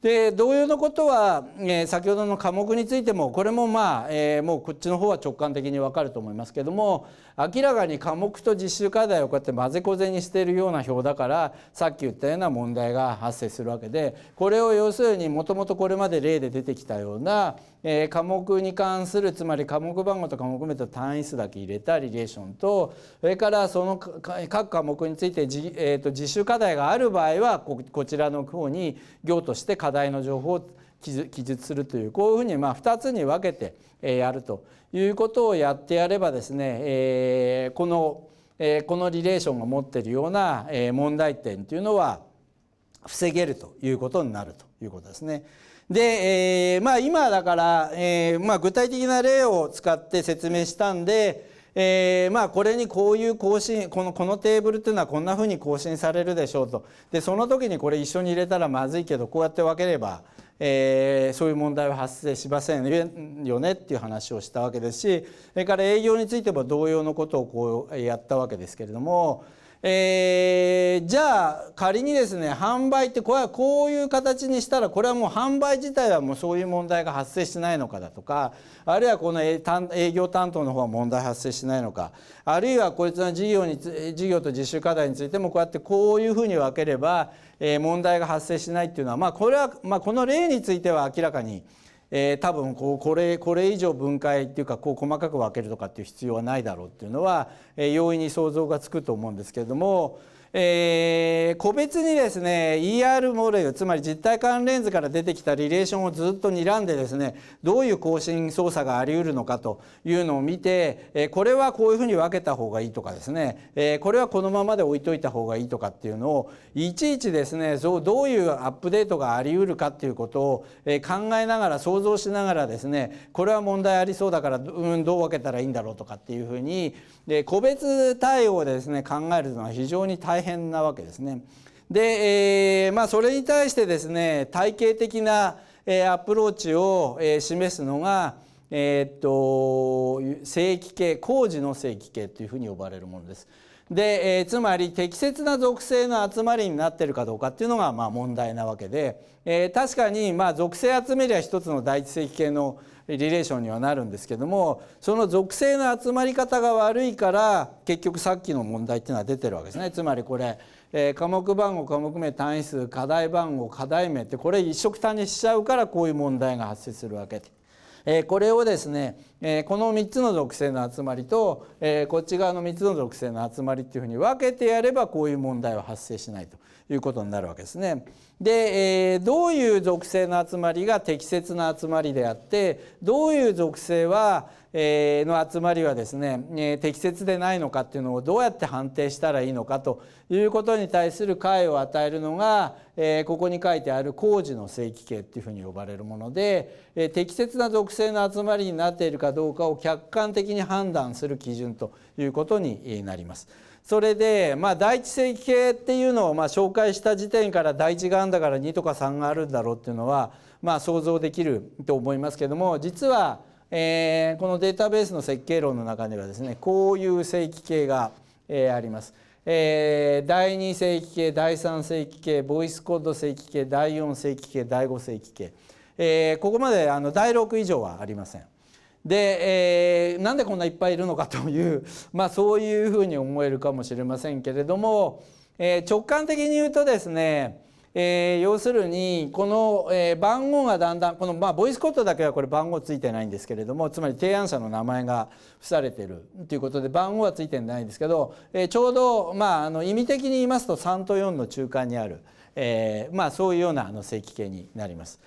S1: で同様のことは、えー、先ほどの科目についてもこれもまあ、えー、もうこっちの方は直感的にわかると思いますけども明らかに科目と実習課題をこうやって混ぜこぜにしているような表だからさっき言ったような問題が発生するわけでこれを要するにもともとこれまで例で出てきたような、えー、科目に関するつまり科目番号と科目名と単位数だけ入れたリレーションとそれからその各科目についてじ、えー、と実習課題がある場合はこちらの方に行として課題の情報を記述するというこういうふうにまあ2つに分けてやるということをやってやればですね、えこの、えこのリレーションが持っているような問題点というのは防げるということになるということですね。で、えまあ今だから、えまあ具体的な例を使って説明したんで、えー、まあこれにこういう更新このこのテーブルというのはこんなふうに更新されるでしょうとでその時にこれ一緒に入れたらまずいけどこうやって分ければえー、そういう問題は発生しませんよねっていう話をしたわけですしそれから営業についても同様のことをこうやったわけですけれどもえー、じゃあ仮にですね販売ってこれはこういう形にしたらこれはもう販売自体はもうそういう問題が発生しないのかだとかあるいはこの営業担当の方は問題発生しないのかあるいはこいつの事業に事業と実習課題についてもこうやってこういうふうに分ければ問題が発生しないっていうのはまあこれはまあこの例については明らかにえー、多分こうこれこれ以上分解っていうかこう細かく分けるとかっていう必要はないだろうっていうのは、えー、容易に想像がつくと思うんですけれども。えー、個別にですね ER モデルつまり実体関連図から出てきたリレーションをずっと睨んでですねどういう更新操作があり得るのかというのを見て、えー、これはこういうふうに分けた方がいいとかですね、えー、これはこのままで置いといた方がいいとかっていうのをいちいちですねどういうアップデートがあり得るかっていうことを、え考えながら想像しながらですねこれは問題ありそうだから、うん、どう分けたらいいんだろうとかっていうふうにで個別対応でですね考えるのは非常に大変大変なわけですね。で、えー、まあ、それに対してですね体系的な、えアプローチを、え示すのが、えっと正規系工事の正規系というふうに呼ばれるものです。で、えー、つまり適切な属性の集まりになってるかどうかっていうのがまあ問題なわけで、えー、確かにまあ属性集めりゃ一つの第一正規系の、リレーションにはなるんですけどもその属性の集まり方が悪いから結局さっきの問題っていうのは出てるわけですねつまりこれ、えー、科目番号科目名単位数課題番号課題名ってこれ一色単にしちゃうからこういう問題が発生するわけで。えこれをですね、えこの3つの属性の集まりと、えこっち側の3つの属性の集まりっていうふうに分けてやればこういう問題は発生しないということになるわけですね。で、えー、どういう属性の集まりが適切な集まりであってどういう属性は、えー、の集まりはですね、えー、適切でないのかっていうのをどうやって判定したらいいのかということに対する解を与えるのが、えー、ここに書いてある工事の正規形っていうふうに呼ばれるもので、えー、適切な属性の集まりになっているかどうかを客観的に判断する基準ということになります。それで、まあ、第一紀系っていうのをまあ紹介した時点から第一があんだから2とか3があるんだろうっていうのはまあ想像できると思いますけども実は、えこのデータベースの設計論の中ではですねこういう正規系が、えあります。えー、第2世紀系第3世紀系ボイスコード世紀系第4世紀系第5世紀系、えー、ここまであの第6以上はありません。で、えー、なんでこんないっぱいいるのかという、(laughs) まあ、そういうふうに思えるかもしれませんけれども、えー、直感的に言うとですね、えー、要するにこの、え番号がだんだんこの、まあ、ボイスコットだけはこれ番号ついてないんですけれどもつまり提案者の名前が付されてるということで番号はついてないんですけど、えー、ちょうど、まあ、あの意味的に言いますと3と4の中間にある、えーまあ、そういうようなあの正規形になります。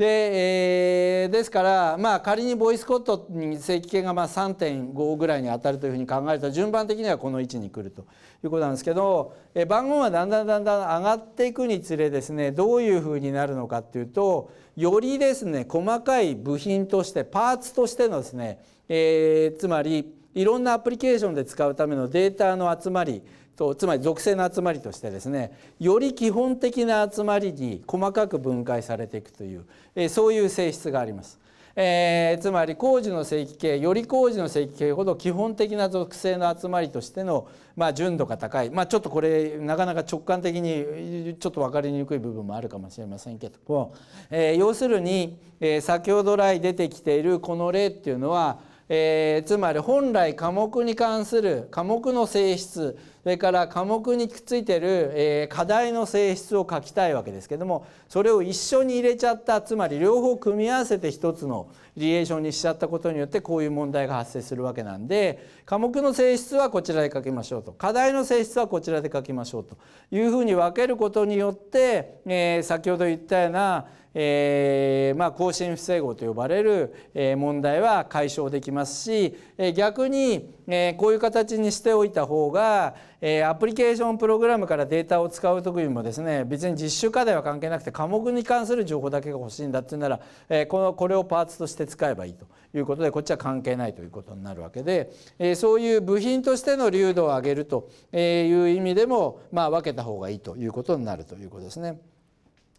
S1: でえー、ですから、まあ、仮にボイスコットに正規権がまあ3.5ぐらいに当たるというふうに考えると順番的にはこの位置に来るということなんですけど、えー、番号がだんだんだんだん上がっていくにつれですねどういうふうになるのかっていうとよりですね細かい部品としてパーツとしてのですね、えー、つまりいろんなアプリケーションで使うためのデータの集まりとつまり属性の集まりとしてですねより基本的な集まりに細かく分解されていくという、えそういう性質があります。えー、つまり工事の正規系より工事の正規系ほど基本的な属性の集まりとしての、まあ、純度が高い、まあ、ちょっとこれなかなか直感的にちょっと分かりにくい部分もあるかもしれませんけども、えー、要するに、えー、先ほど来出てきているこの例っていうのはえー、つまり本来科目に関する科目の性質それから科目にくっついてる、えー、課題の性質を書きたいわけですけどもそれを一緒に入れちゃったつまり両方組み合わせて一つのリエーションにしちゃったことによってこういう問題が発生するわけなんで科目の性質はこちらで書きましょうと課題の性質はこちらで書きましょうというふうに分けることによって、えー、先ほど言ったようなえーまあ、更新不整合と呼ばれる、え問題は解消できますし、え逆に、えこういう形にしておいた方が、えアプリケーションプログラムからデータを使う時にもですね別に実習課題は関係なくて科目に関する情報だけが欲しいんだっていうなら、えこのこれをパーツとして使えばいいということでこっちは関係ないということになるわけで、えそういう部品としての流度を上げるという意味でも、まあ、分けた方がいいということになるということですね。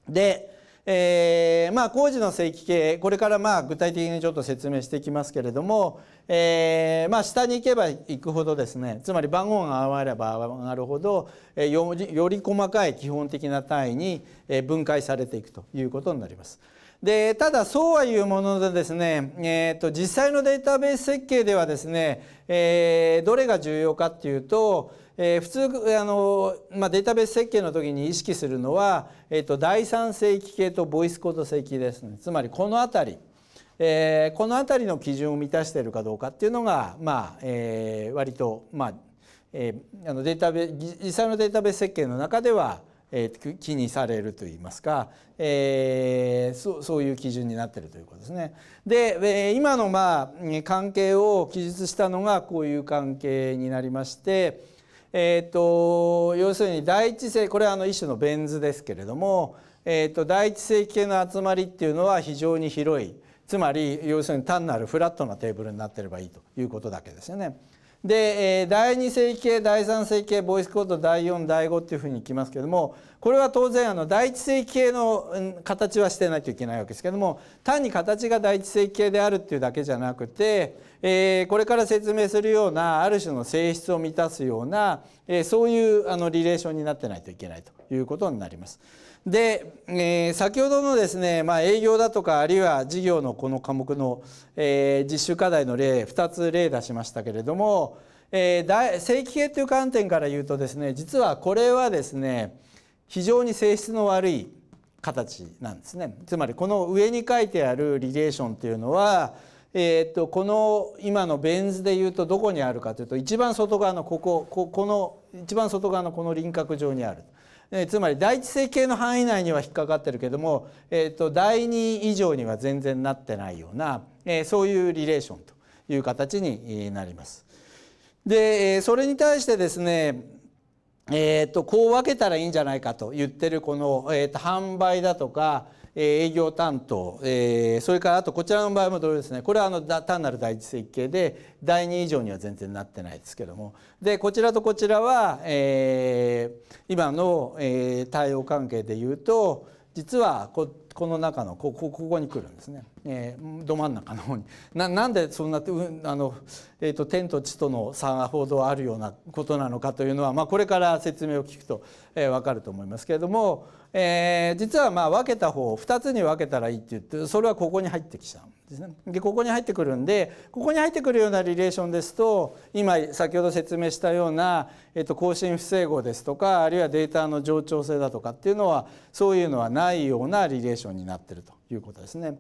S1: でえー、まあ工事の正規形これからまあ具体的にちょっと説明していきますけれども、えー、まあ下に行けば行くほどですねつまり番号が上がれば上がるほどよより細かい基本的な単位に分解されていくということになります。でただそうはいうものでですね、えーと、と実際のデータベース設計ではですね、えー、どれが重要かっていうとえー、普通あの、まあ、データベース設計の時に意識するのは、えーと、第三世紀系とボイスコード正規ですねつまりこの辺り、えー、この辺りの基準を満たしているかどうかっていうのが、まあえー、割と、まあえー、あのデータベ実際のデータベース設計の中ではえー、気にされるといいますか、えー、そそういう基準になってるということですね。で、えー、今のまあ関係を記述したのがこういう関係になりまして、えーと、要するに第一性これはあの一種のベン図ですけれども、えーと、第一性系の集まりっていうのは非常に広いつまり要するに単なるフラットなテーブルになってればいいということだけですよね。で、え第2世系第3世系ボイスコード第4第5っていうふうにいきますけどもこれは当然あの第1世系の形はしてないといけないわけですけども単に形が第1世系であるっていうだけじゃなくてえー、これから説明するようなある種の性質を満たすような、えー、そういうあのリレーションになってないといけないということになります。で、えー、先ほどのですね、まあ、営業だとかあるいは事業のこの科目の、えー、実習課題の例2つ例出しましたけれども、えー、正規系という観点から言うとですね実はこれはですね非常に性質の悪い形なんですね。つまりこの上に書いてあるリレーションというのはえっとこの今のベン図でいうとどこにあるかというと一番外側のここここの一番外側のこの輪郭上にある。えつまり第一生形の範囲内には引っかかってるけども、えー、と第二以上には全然なってないような、えそういうリレーションという形になります。でそれに対してですねえー、とこう分けたらいいんじゃないかと言ってるこの、えー、と販売だとか、営業担当それからあとこちらの場合も同様ですねこれはあの単なる第一設計で第2以上には全然なってないですけどもでこちらとこちらは今の対応関係でいうと実はここの中のここここに来るんですね、えー、ど真ん中の方にななんでそんなあの、えーと、天と地との差がほどあるようなことなのかというのは、まあ、これから説明を聞くと、えー、分かると思いますけれどもえー、実はまあ分けた方2つに分けたらいいって言ってそれはここに入ってきちゃうんですね。でここに入ってくるんでここに入ってくるようなリレーションですと今先ほど説明したような、えっと、更新不整合ですとかあるいはデータの冗長性だとかっていうのはそういうのはないようなリレーションになってるということですね。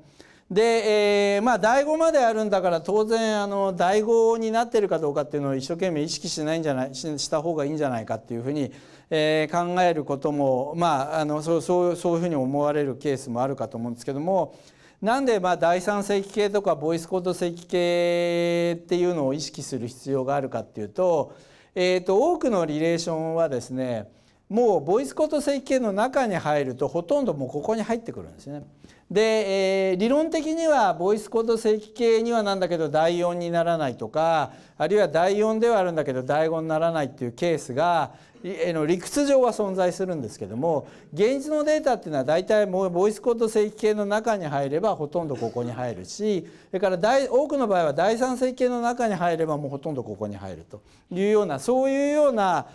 S1: で、えー、まあ第5まであるんだから当然あの第5になってるかどうかっていうのを一生懸命意識しないんじゃないしした方がいいんじゃないかっていうふうにえー、考えることも、まあ、あのそうそうそういうふうに思われるケースもあるかと思うんですけどもなんでまあ第三世紀系とかボイスコード世紀系っていうのを意識する必要があるかっていうと,、えー、と多くのリレーションはですねもうボイスコード紀系の中に入るとほとんどもうここに入ってくるんですね。で、えー、理論的にはボイスコード紀系にはなんだけど第4にならないとかあるいは第4ではあるんだけど第5にならないっていうケースが理屈上は存在するんですけども現実のデータっていうのは大体もうボイスコード正規系の中に入ればほとんどここに入るしそれから多くの場合は第三正規系の中に入ればもうほとんどここに入るというようなそういうような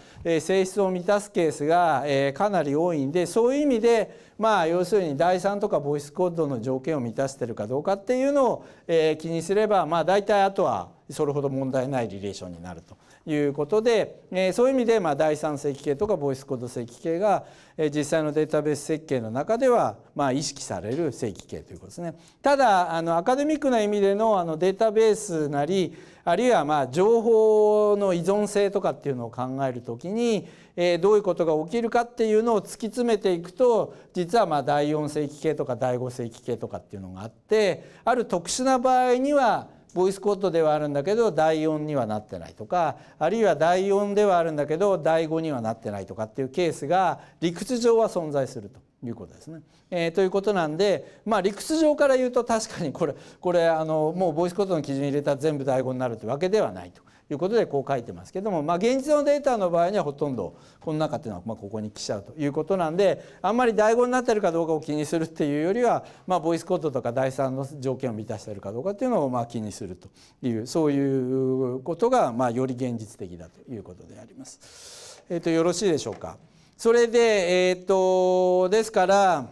S1: 性質を満たすケースがかなり多いんでそういう意味でまあ要するに第三とかボイスコードの条件を満たしてるかどうかっていうのを気にすればまあ大体あとはそれほど問題ないリレーションになると。いうことで、えそういう意味で、まあ、第三紀系とかボイスコード正規形が、え実際のデータベース設計の中では、まあ、意識される世紀系ということですね。ただあのアカデミックな意味でのあのデータベースなりあるいはまあ情報の依存性とかっていうのを考えるときに、えどういうことが起きるかっていうのを突き詰めていくと実はまあ第4世紀系とか第5世紀系とかっていうのがあってある特殊な場合にはボイスコードではあるんだけど第4にはなってないとかあるいは第4ではあるんだけど第5にはなってないとかっていうケースが理屈上は存在すると。いうことですね、えー、ということなんで、まあ、理屈上から言うと確かにこれこれあのもうボイスコードの基準入れたら全部第5になるというわけではないということでこう書いてますけども、まあ、現実のデータの場合にはほとんどこの中っていうのはまここに来ちゃうということなんであんまり第5になってるかどうかを気にするっていうよりは、まあ、ボイスコードとか第3の条件を満たしてるかどうかっていうのをまあ気にするというそういうことがまより現実的だということであります。えー、とよろしいでしょうか。それで、えーとですから、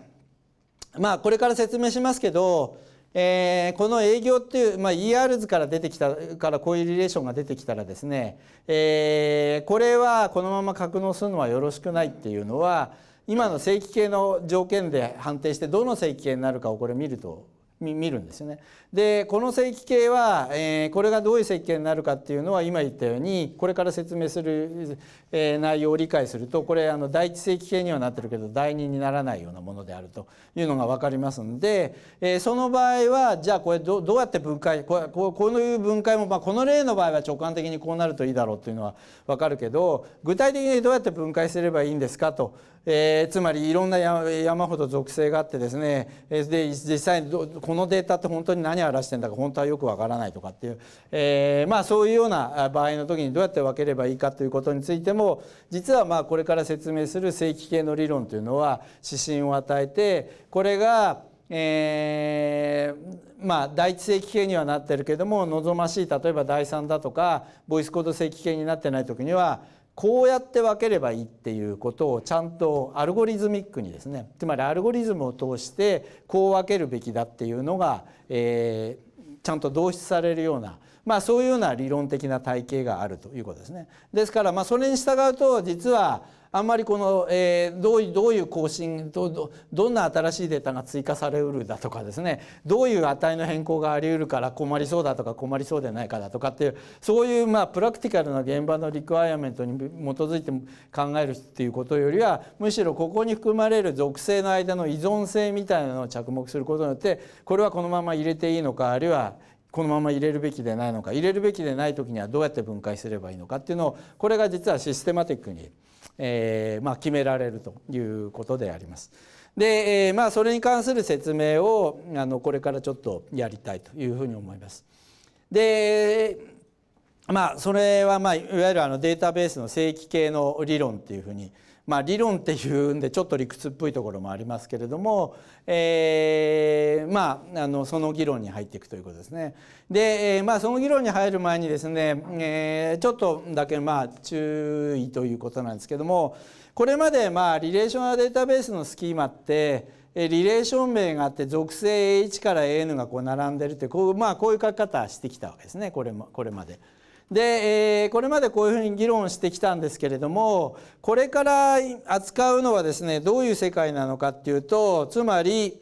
S1: まあ、これから説明しますけどえー、この営業っていう、まあ、ER 図から出てきたからこういうリレーションが出てきたらですね、えー、これはこのまま格納するのはよろしくないっていうのは今の正規形の条件で判定してどの正規形になるかをこれ見ると見るんですよね。でこの正規形は、えー、これがどういう正規形になるかっていうのは今言ったようにこれから説明する、えー、内容を理解するとこれあの第一世紀系にはなってるけど第二にならないようなものであるというのが分かりますので、えー、その場合はじゃあこれどどうやって分解こここういう分解も、まあ、この例の場合は直感的にこうなるといいだろうというのは分かるけど具体的にどうやって分解すればいいんですかとえー、つまりいろんな山ほど属性があってですね、えで実際にこのデータって本当に何を表してんだか本当はよくわからないとかっていう、えー、まあそういうような場合の時にどうやって分ければいいかということについてもも実はまあこれから説明する正規系の理論というのは指針を与えてこれがえー、まあ第一正規形にはなってるけども望ましい例えば第3だとかボイスコード正規形になってない時にはこうやって分ければいいっていうことをちゃんとアルゴリズミックにですねつまりアルゴリズムを通してこう分けるべきだっていうのが、えー、ちゃんと同質されるような、まあ、そういうような理論的な体系があるということですね。ですからまあそれに従うと実はあんまりこの、えー、どうどういう更新どどんな新しいデータが追加されうるだとかですねどういう値の変更がありうるから困りそうだとか困りそうでないかだとかっていうそういうまあプラクティカルな現場のリクワイアメントに基づいて考えるっていうことよりはむしろここに含まれる属性の間の依存性みたいなのを着目することによってこれはこのまま入れていいのかあるいはこのまま入れるべきでないのか入れるべきでない時にはどうやって分解すればいいのかっていうのをこれが実はシステマティックにえーまあ、決められるということであります。で、えーまあ、それに関する説明をあのこれからちょっとやりたいというふうに思います。でまあそれはまあいわゆるあのデータベースの正規系の理論っていうふうにまあ、理論っていうんでちょっと理屈っぽいところもありますけれども、えー、まああのその議論に入っていくということですね。で、えまあその議論に入る前にですね、えー、ちょっとだけまあ注意ということなんですけどもこれまでまあリレーショナルデータベースのスキーマってリレーション名があって属性 H から AN がこう並んでるってこう,、まあ、こういう書き方してきたわけですねこれこれまで。で、えー、これまでこういうふうに議論してきたんですけれどもこれから扱うのはですねどういう世界なのかっていうとつまり、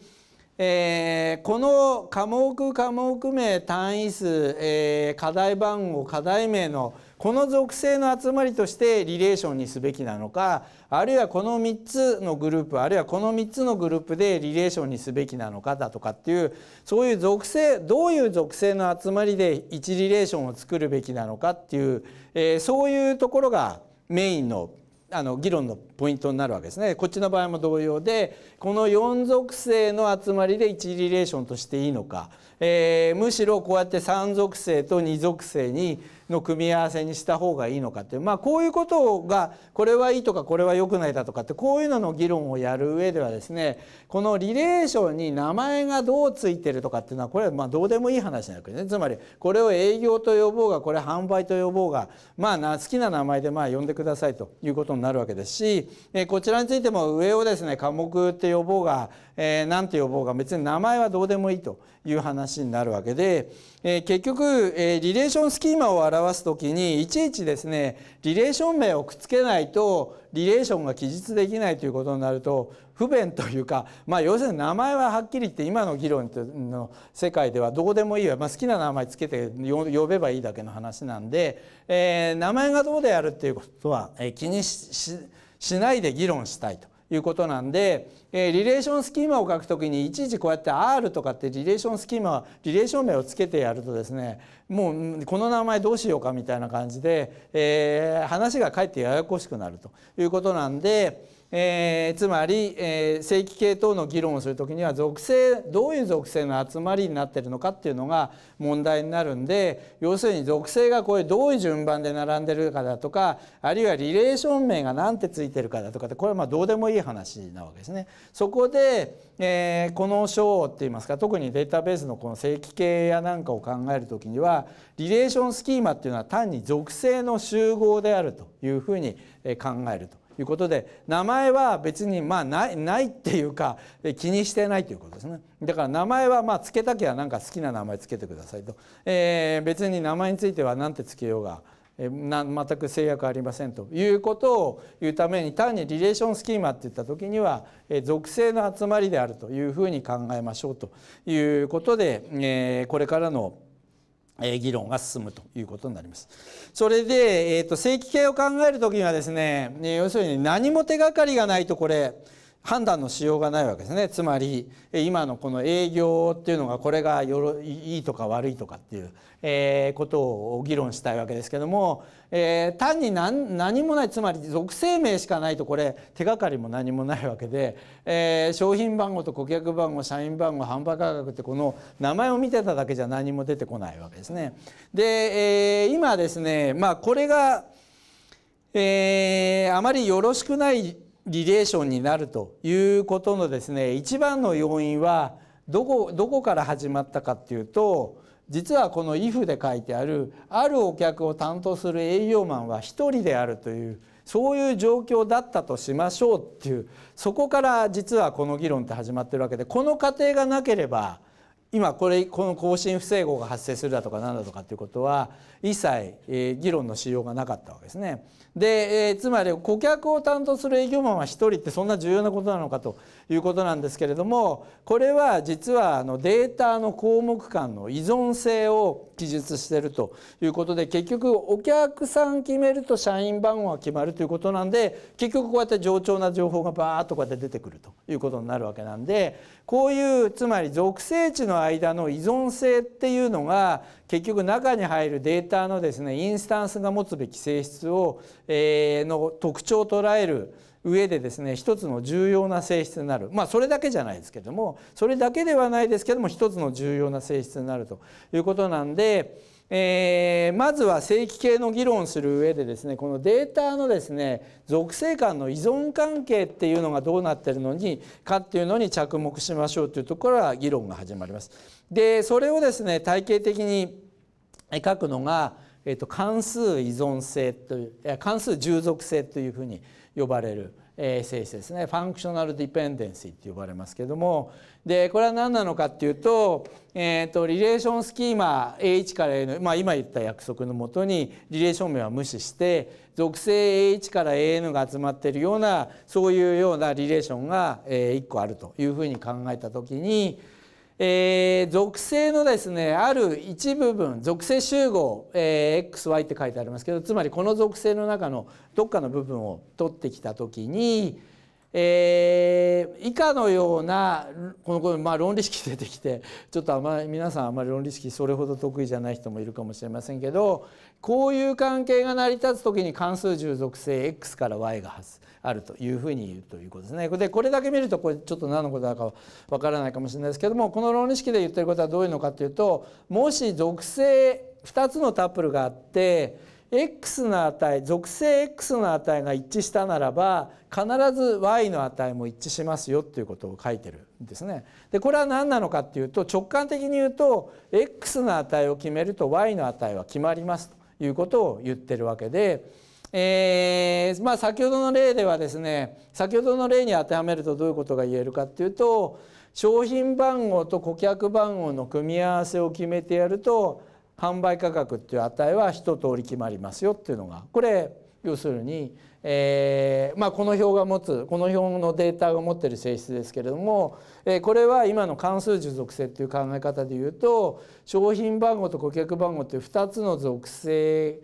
S1: えー、この科目科目名単位数、えー、課題番号課題名のこの属性の集まりとしてリレーションにすべきなのかあるいはこの3つのグループあるいはこの3つのグループでリレーションにすべきなのかだとかっていうそういう属性どういう属性の集まりで1リレーションを作るべきなのかっていう、えー、そういうところがメインのあの議論のポイントになるわけですねこっちの場合も同様でこの4属性の集まりで1リレーションとしていいのか、えー、むしろこうやって3属性と2属性にの組み合わせにした方がいいのかってまあこういうことがこれはいいとかこれは良くないだとかってこういうのの議論をやる上ではですねこのリレーションに名前がどうついてるとかっていうのはこれはまどうでもいい話なわけですねつまりこれを営業と呼ぼうがこれ販売と呼ぼうがまあ好きな名前でまあ呼んでくださいということになるわけですしこちらについても上をですね科目って呼ぼうがえー、なんて呼ぼうか別に名前はどうでもいいという話になるわけで、えー、結局、えー、リレーションスキーマを表す時にいちいちですねリレーション名をくっつけないとリレーションが記述できないということになると不便というか、まあ、要するに名前ははっきり言って今の議論の世界ではどうでもいいわ、まあ、好きな名前つけて呼べばいいだけの話なんで、えー、名前がどうであるっていうことは、え気にししないで議論したいと。いうことなんで、えー、リレーションスキーマを書くときにいちいちこうやって R とかってリレーションスキーマリレーション名をつけてやるとですねもうこの名前どうしようかみたいな感じで、えー、話がかえってややこしくなるということなんで、えー、つまり、えー、正規系統の議論をする時には属性どういう属性の集まりになってるのかっていうのが問題になるんで要するに属性がこれどういう順番で並んでるかだとかあるいはリレーション名が何てついてるかだとかってこれはまあどうでもいい話なわけですね。そこで、えー、この章っていいますか特にデータベースのこの正規系やなんかを考える時にはリレーションスキーマっていうのは単に属性の集合であるというふうに考えると。いうことで名前は別にまあないないっていうか気にしてないということですねだから名前はまあけたきゃなんか好きな名前付けてくださいと、えー、別に名前については何てつけようがな全く制約ありませんということを言うために単にリレーションスキーマっていった時には属性の集まりであるというふうに考えましょうということでこれからの議論が進むということになります。それで、えーと、正規形を考える時にはですね要するに何も手がかりがないとこれ判断のしようがないわけですねつまり今のこの営業っていうのがこれがよろいいとか悪いとかっていう、えー、ことを議論したいわけですけども、えー、単に何何もないつまり属性名しかないとこれ手がかりも何もないわけで、えー、商品番号と顧客番号社員番号販売価格ってこの名前を見てただけじゃ何も出てこないわけですね。で、えー、今ですね、まあ、これがえー、あまりよろしくないリレーションになるということのですね一番の要因はどこどこから始まったかっていうと実はこの「if」で書いてあるあるお客を担当する営業マンは一人であるというそういう状況だったとしましょうっていうそこから実はこの議論って始まってるわけでこの過程がなければ今これこの更新不整合が発生するだとか何だとかっていうことは一切、え議論のしようがなかったわけですね。で、えつまり顧客を担当する営業マンは1人ってそんな重要なことなのかということなんですけれどもこれは実はあのデータの項目間の依存性を記述してるということで結局お客さん決めると社員番号が決まるということなんで結局こうやって冗長な情報がバーッとこうやって出てくるということになるわけなんでこういうつまり属性値の間の依存性っていうのが結局中に入るデータのですねインスタンスが持つべき性質を、えー、の特徴を捉える上でですね一つの重要な性質になるまあそれだけじゃないですけどもそれだけではないですけども一つの重要な性質になるということなんで。えー、まずは正規系の議論する上でですねこのデータのですね属性間の依存関係っていうのがどうなってるのにかっていうのに着目しましょうというところは議論が始まります。でそれをですね体系的に書くのが、えー、と関数依存性という関数従属性というふうに呼ばれる。え性質ですねファンクショナルディペンデンシーって呼ばれますけども、でこれは何なのかっていうと,、えーと、リレーションスキーマ A1 から A の、まあ、今言った約束のもとにリレーション名は無視して属性 A1 から AN が集まっているようなそういうようなリレーションが1個あるというふうに考えた時に、えー、属性のですねある一部分属性集合、えー、XY って書いてありますけどつまりこの属性の中のどっかの部分を取ってきた時に。えー、以下のようなこのこまあ論理式出てきてちょっとあまり皆さんあまり論理式それほど得意じゃない人もいるかもしれませんけどこういう関係が成り立つ時に関数従属性 x から y があるというふうに言うということですね。でこれだけ見るとこれちょっと何のことだかわからないかもしれないですけどもこの論理式で言ってることはどういうのかというともし属性2つのタップルがあって x の値属性 x の値が一致したならば必ず y の値も一致しますよということを書いてるんですね。でこれは何なのかっていうと直感的に言うと x の値を決めると y の値は決まりますということを言ってるわけで。えーまあ、先ほどの例ではですね先ほどの例に当てはめるとどういうことが言えるかっていうと商品番号と顧客番号の組み合わせを決めてやると販売価格っていう値は一通り決まりますよっていうのがこれ要するに、えーまあ、この表が持つこの表のデータが持ってる性質ですけれども、えー、これは今の関数樹属性っていう考え方でいうと商品番号と顧客番号っていう2つの属性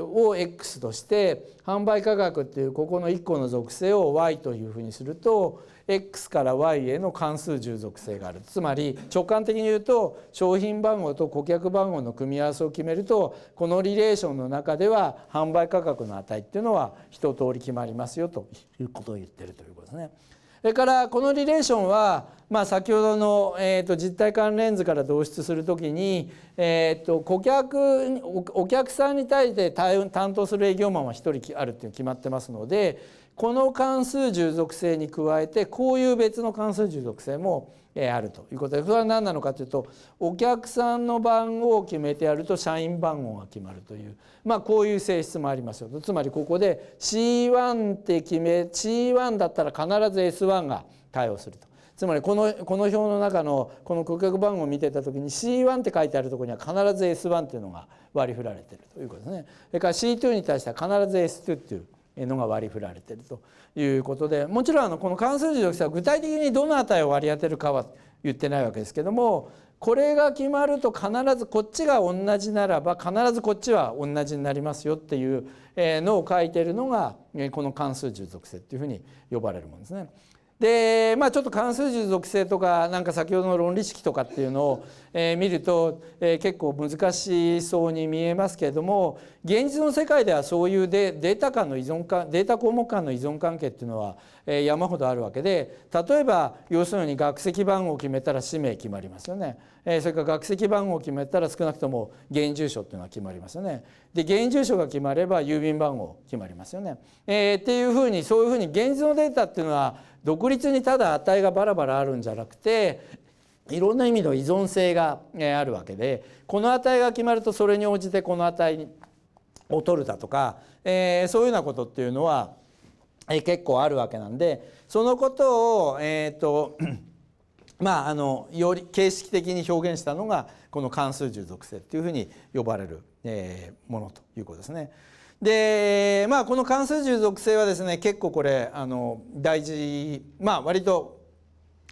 S1: を X として販売価格っていうここの1個の属性を Y というふうにすると X から Y への関数従属性があるつまり直感的に言うと商品番号と顧客番号の組み合わせを決めるとこのリレーションの中では販売価格の値っていうのは一通り決まりますよということを言ってるということですね。それからこのリレーションは、まあ、先ほどの、えと実体関連図から導出するときに、えと顧客お客さんに対して担当する営業マンは1人あるっていう決まってますのでこの関数従属性に加えてこういう別の関数従属性もあるということでそれは何なのかというとお客さんの番号を決めてやると社員番号が決まるという、まあ、こういう性質もありますよつまりここで C1 って決め C1 だったら必ず S1 が対応すると。つまりこのこの表の中のこの顧客番号を見てた時に C1 って書いてあるところには必ず S1 っていうのが割り振られてるということですね。それから C2 に対しては必ず S2 っていうのが割り振られているということでもちろんあのこの関数字の性は具体的にどの値を割り当てるかは言ってないわけですけどもこれが決まると必ずこっちが同じならば必ずこっちは同じになりますよっていうのを書いてるのがこの関数従属性っていうふうに呼ばれるものですね。でまあちょっと関数軸属性とかなんか先ほどの論理式とかっていうのを、えー、見ると、えー、結構難しそうに見えますけれども現実の世界ではそういうデデータ間の依存かデータ項目間の依存関係っていうのは、えー、山ほどあるわけで例えば要するに学籍番号を決めたら氏名決まりますよね、えー、それから学籍番号を決めたら少なくとも現住所っていうのは決まりますよねで現住所が決まれば郵便番号決まりますよね、えー、っていうふうにそういうふうに現実のデータっていうのは独立にただ値がバラバラあるんじゃなくていろんな意味の依存性があるわけでこの値が決まるとそれに応じてこの値を取るだとか、えー、そういうようなことっていうのは、えー、結構あるわけなんでそのことを、えーと、(coughs) まあ、あのより形式的に表現したのがこの関数従属性っていうふうに呼ばれる、えー、ものということですね。でまあこの関数従属性はですね結構これあの大事まあ割と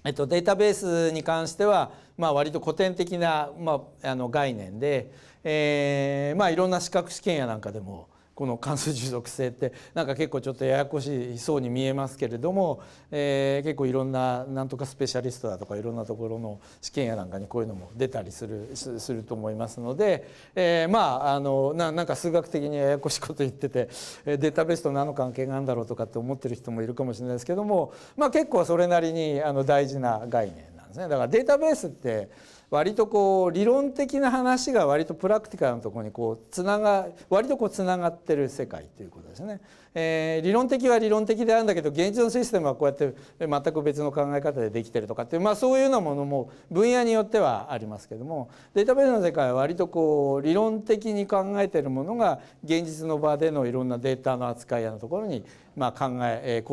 S1: えっと、データベースに関しては、まあ、割と古典的な、まあ、あの概念で、えーまあ、いろんな資格試験やなんかでもこの関数持続性ってなんか結構ちょっとややこしそうに見えますけれども、えー、結構いろんななんとかスペシャリストだとかいろんなところの試験やなんかにこういうのも出たりするすると思いますので、えー、まああのななんか数学的にややこしいこと言っててデータベースと何の関係があるんだろうとかって思ってる人もいるかもしれないですけども、まあ、結構それなりにあの大事な概念なんですね。だからデータベースって割とこう理論的な話が割とプラクティカルのところにこうつなが割とこうつながってる世界ということですね、えー、理論的は理論的であるんだけど現実のシステムはこうやって全く別の考え方でできてるとかっていう、まあ、そういうようなものも分野によってはありますけどもデータベースの世界は割とこう理論的に考えてるものが現実の場でのいろんなデータの扱いやのところにまあ考え、え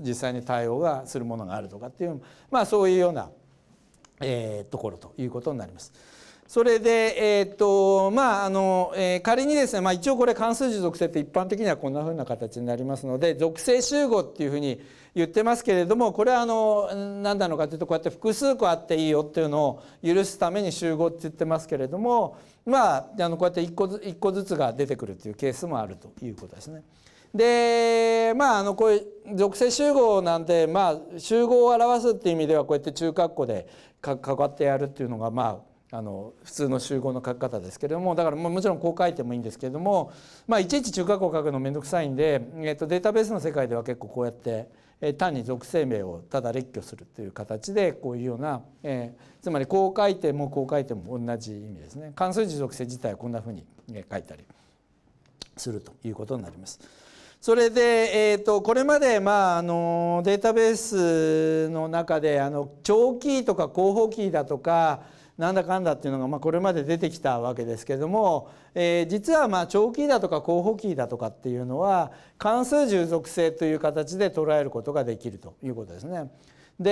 S1: 実際に対応がするものがあるとかっていう、まあ、そういうようなえー、ところということになります。それで、えーとまああのえー、仮にですね、まあ、一応これ関数字属性って一般的にはこんなふうな形になりますので属性集合っていうふうに言ってますけれどもこれはあの何なのかというとこうやって複数個あっていいよっていうのを許すために集合って言ってますけれどもまああのこうやって一個ず一個ずつが出てくるっていうケースもあるということですね。でまああのこういう属性集合なんて、まあ、集合を表すっていう意味ではこうやって中括弧で関わってやるっていうのがまああの普通の集合の書き方ですけれどもだからもちろんこう書いてもいいんですけれども、まあ、いちいち中核を書くの面倒くさいんで、えー、とデータベースの世界では結構こうやって、え単に属性名をただ列挙するという形でこういうような、えー、つまりこう書いてもこう書いても同じ意味ですね関数字属性自体はこんなふうに書いたりするということになります。それで、えー、とこれまで、まあ、あのデータベースの中であの長期とか広報キーだとかなんだかんだっていうのが、まあ、これまで出てきたわけですけれども、えー、実はまあ長期だとか候補キーだとかっていうのは関数従属性という形で捉えることができるということですね。で、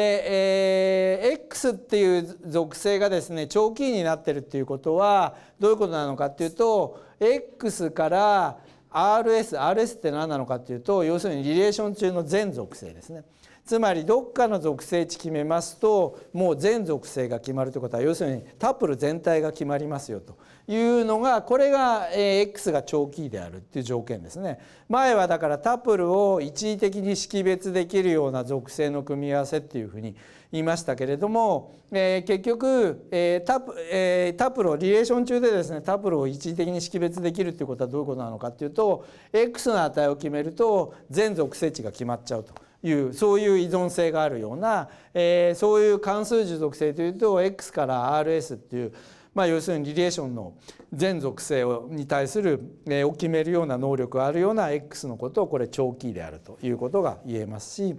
S1: えー、X っていう属性がですね長期になってるっていうことはどういうことなのかっていうと X から RS, RS って何なのかっていうと要するにリレーション中の全属性ですねつまりどっかの属性値決めますともう全属性が決まるということは要するにタップル全体が決まりますよというのがこれが X が長期であるっていう条件ですね前はだからタプルを一時的に識別できるような属性の組み合わせっていうふうに言いましたけれども、えー、結局、えータプえー、タプをリレーション中でですねタプルを一時的に識別できるっていうことはどういうことなのかっていうと X の値を決めると全属性値が決まっちゃうと。いうそういう依存性があるような、えー、そういう関数樹属性というと X から RS っていうまあ、要するにリレーションの全属性に対する、えを決めるような能力があるような X のことをこれ長期であるということが言えますし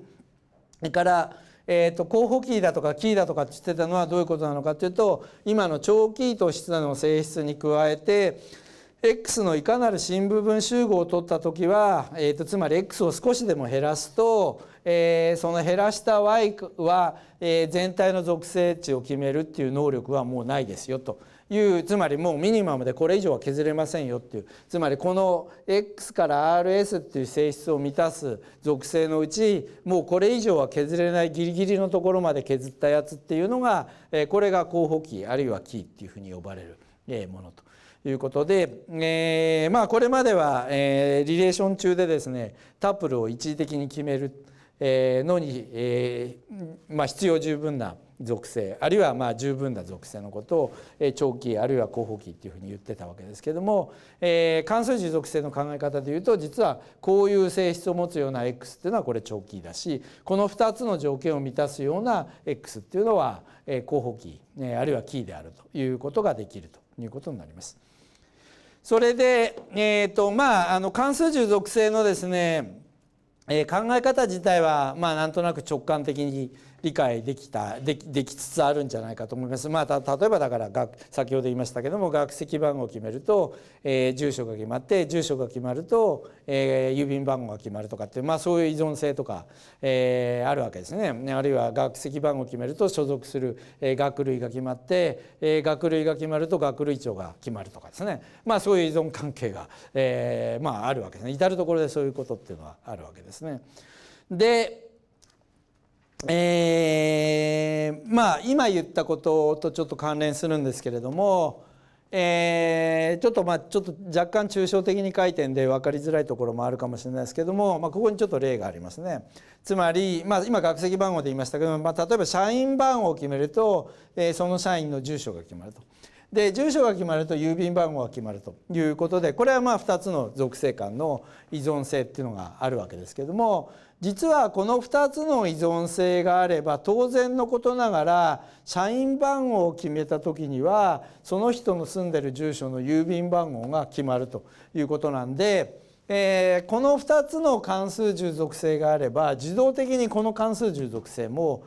S1: それからえーと、候補キーだとかキーだとかって言ってたのはどういうことなのかというと今の長キーと質ての性質に加えて X のいかなる新部分集合を取った時は、えーと、とつまり X を少しでも減らすと、えー、その減らした Y は、えー、全体の属性値を決めるっていう能力はもうないですよというつまりもうミニマムでこれ以上は削れませんよっていうつまりこの X から RS っていう性質を満たす属性のうちもうこれ以上は削れないギリギリのところまで削ったやつっていうのがこれが候補キーあるいはキーっていうふうに呼ばれるものと。いうことで、えー、まあこれまでは、えー、リレーション中でですねタップルを一時的に決めるのに、えーまあ、必要十分な属性あるいはまあ十分な属性のことを長期あるいは候補期っていうふうに言ってたわけですけども、えー、関数値属性の考え方でいうと実はこういう性質を持つような X っていうのはこれ長期だしこの2つの条件を満たすような X っていうのは候補期あるいはキーであるということができるということになります。それで、えーとまあ、あの関数値属性のですね、えー、考え方自体は、まあ、なんとなく直感的に理解できたできつつあるんじゃないかと思います。まあ、例えばだから先ほど言いましたけども学籍番号を決めると、えー、住所が決まって住所が決まると、えー、郵便番号が決まるとかって、まあ、そういう依存性とか、えー、あるわけですね。あるいは学籍番号を決めると所属する、えー、学類が決まって、えー、学類が決まると学類長が決まるとかですね、まあ、そういう依存関係が、えーまあ、あるわけですね。至る所でそういうことっていうのはあるわけですね。でえー、まあ今言ったこととちょっと関連するんですけれども、えー、ちょっとまあちょっと若干抽象的に書いてんで分かりづらいところもあるかもしれないですけども、まあ、ここにちょっと例がありますね。つまり、まあ、今学籍番号で言いましたけど、まあ、例えば社員番号を決めると、えー、その社員の住所が決まると。で住所が決まると郵便番号が決まるということでこれはまあ2つの属性間の依存性っていうのがあるわけですけども実はこの2つの依存性があれば当然のことながら社員番号を決めた時にはその人の住んでる住所の郵便番号が決まるということなんで、えー、この2つの関数従属性があれば自動的にこの関数従属性も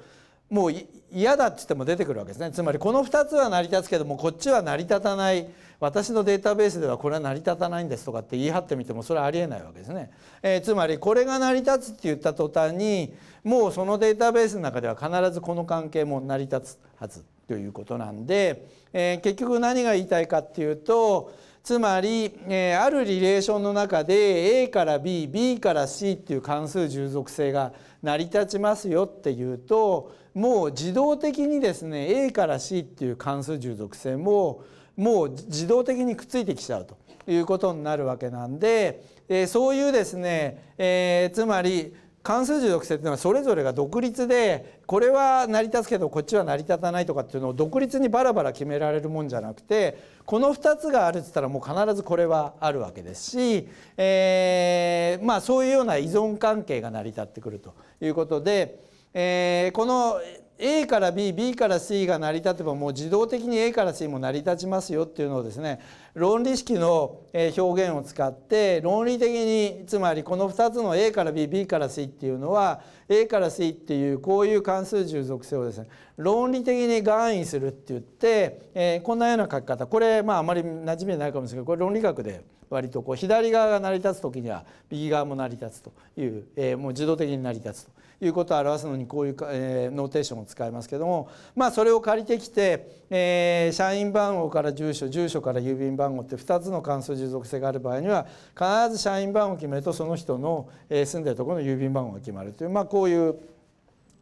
S1: もう嫌だって言っても出てくるわけですねつまりこの2つは成り立つけどもこっちは成り立たない私のデータベースではこれは成り立たないんですとかって言い張ってみてもそれはありえないわけですね、えー、つまりこれが成り立つって言った途端にもうそのデータベースの中では必ずこの関係も成り立つはずということなんで、えー、結局何が言いたいかっていうとつまり、えー、あるリレーションの中で A から BB から C っていう関数従属性が成り立ちますよっていうともう自動的にですね A から C っていう関数従属性ももう自動的にくっついてきちゃうということになるわけなんで、えー、そういうですね、えー、つまり関数字属性っていうのはそれぞれが独立でこれは成り立つけどこっちは成り立たないとかっていうのを独立にバラバラ決められるもんじゃなくてこの2つがあるっつったらもう必ずこれはあるわけですし、えー、まあそういうような依存関係が成り立ってくるということで、えー、この A から B、B から C が成り立てばもう自動的に A から C も成り立ちますよっていうのをですね論理式の表現を使って論理的につまりこの2つの A から B、B から C っていうのは A から C っていうこういう関数従属性をですね論理的に含意するって言って、えこんなような書き方これまああまり馴染みないかもしれないけどこれ論理学で割とこう左側が成り立つ時には右側も成り立つという、えもう自動的に成り立つということを表すのにこういう、えー、ノーテーションを使いますけども、まあ、それを借りてきて、えー、社員番号から住所住所から郵便番号って2つの関数従属性がある場合には必ず社員番号を決めるとその人の、え住んでるところの郵便番号が決まるという、まあ、こういう、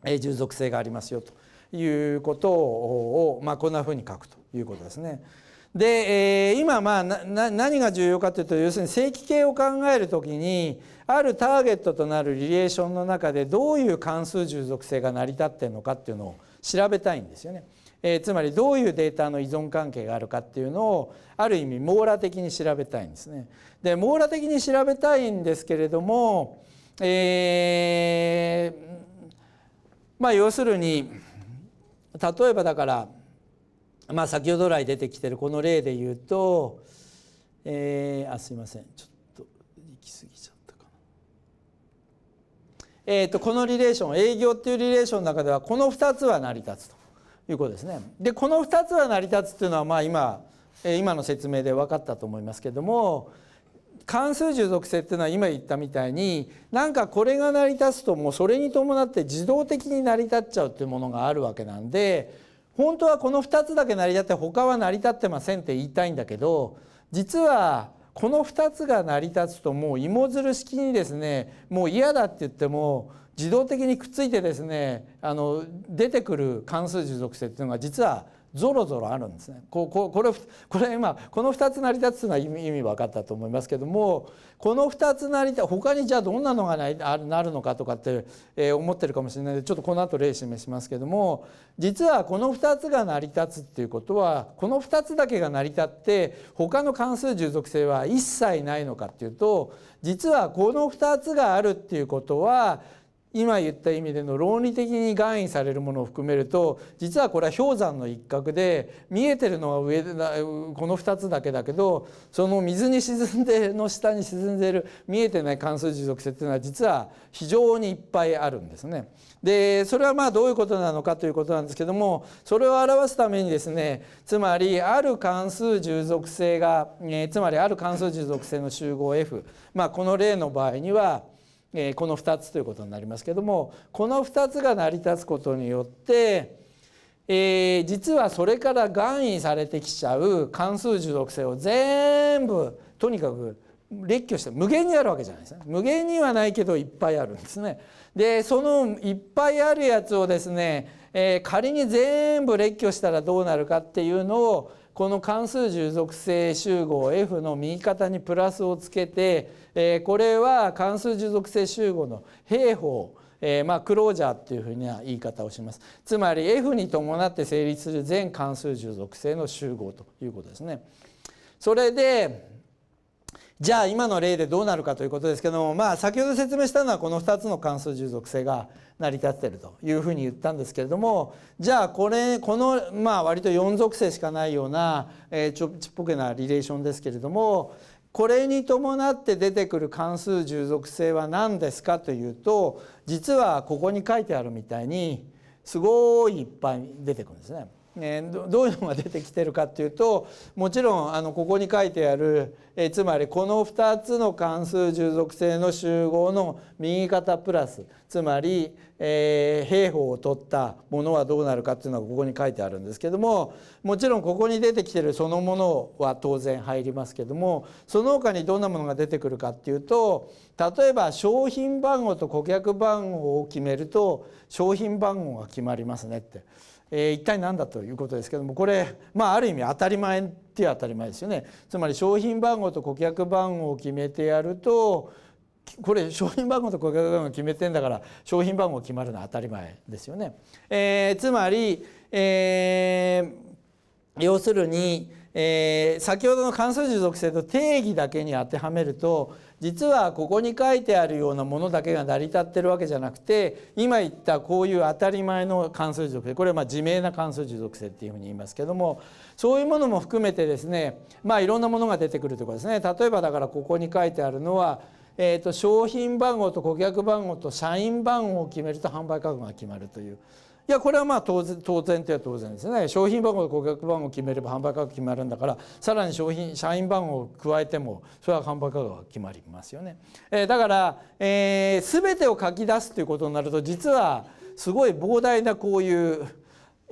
S1: え従属性がありますよということを、まあ、こんなふうに書くということですね。で、え今まあ何が重要かというと要するに正規形を考えるときに、あるターゲットとなるリレーションの中でどういう関数従属性が成り立ってるのかっていうのを調べたいんですよね。えー、つまりどういうデータの依存関係があるかっていうのをある意味網羅的に調べたいんですね。で網羅的に調べたいんですけれども、えー、まあ要するに例えばだから、まあ、先ほど来出てきてるこの例で言うと、えー、あすいませんちょっとえーと、このリレーション営業っていうリレーションの中ではこの2つは成り立つということですね。でこの2つは成り立つっていうのはまあ今今の説明で分かったと思いますけども関数従属性っていうのは今言ったみたいになんかこれが成り立つともうそれに伴って自動的に成り立っちゃうっていうものがあるわけなんで本当はこの2つだけ成り立って他は成り立ってませんって言いたいんだけど実はこの2つが成り立つともう芋づる式にですねもう嫌だって言っても自動的にくっついてですねあの出てくる関数持属性っていうのが実はぞろぞろあるんですねこここれこれ今この2つ成り立つというのは意味分かったと思いますけどもこの2つ成り立つ他にじゃあどんなのがなるのかとかって、え思ってるかもしれないのでちょっとこの後例示しますけども実はこの2つが成り立つっていうことはこの2つだけが成り立って他の関数従属性は一切ないのかっていうと実はこの2つがあるっていうことは今言った意味での論理的に含意されるものを含めると実はこれは氷山の一角で見えてるのは上でこの2つだけだけどその水に沈んでの下に沈んでいる見えてない関数持続性っていうのは実は非常にいっぱいあるんですね。でそれはまあどういうことなのかということなんですけどもそれを表すためにですねつまりある関数従属性が、えー、つまりある関数従属性の集合 F、まあ、この例の場合にはえこの2つということになりますけどもこの2つが成り立つことによって、え実はそれから含意されてきちゃう関数受属性を全部とにかく列挙して無限にあるわけじゃないですね無限にはないけどいっぱいあるんですね。でそのいっぱいあるやつをですね、え仮に全部列挙したらどうなるかっていうのをこの関数従属性集合 F の右肩にプラスをつけて、えこれは関数従属性集合の平方えー、まあクロージャーっていうふうな言い方をしますつまり F に伴って成立する全関数従属性の集合ということですね。それでじゃあ今の例でどうなるかということですけども、まあ、先ほど説明したのはこの2つの関数従属性が成り立っているというふうに言ったんですけれどもじゃあこれこのまあ割と4属性しかないような、えちょちっぽけなリレーションですけれどもこれに伴って出てくる関数従属性は何ですかというと実はここに書いてあるみたいにすごいいっぱい出てくるんですね。えー、どういうのが出てきてるかっていうともちろんあのここに書いてある、えー、つまりこの2つの関数従属性の集合の右肩プラスつまり、えー、平方を取ったものはどうなるかっていうのがここに書いてあるんですけどももちろんここに出てきてるそのものは当然入りますけどもその他にどんなものが出てくるかっていうと例えば商品番号と顧客番号を決めると商品番号が決まりますねって。えー、一体何だということですけどもこれ、まあ、ある意味当たり前って当たり前ですよねつまり商品番号と顧客番号を決めてやるとこれ商品番号と顧客番号決めてんだから商品番号決まるのは当たり前ですよね。えー、つまり、えー、要するに、えー、先ほどの関数字属性と定義だけに当てはめると実はここに書いてあるようなものだけが成り立ってるわけじゃなくて今言ったこういう当たり前の関数字属性これはま自明な関数字属性っていうふうに言いますけどもそういうものも含めてですねまあいろんなものが出てくるということですね。例えばだからここに書いてあるのはえーと商品番号と顧客番号と社員番号を決めると販売価格が決まるといういやこれはまあ当然当然って当然ですね商品番号と顧客番号を決めれば販売価格決まるんだからさらに商品社員番号を加えてもそれは販売価格決まりますよね、えー、だから、えー、全てを書き出すということになると実はすごい膨大なこういう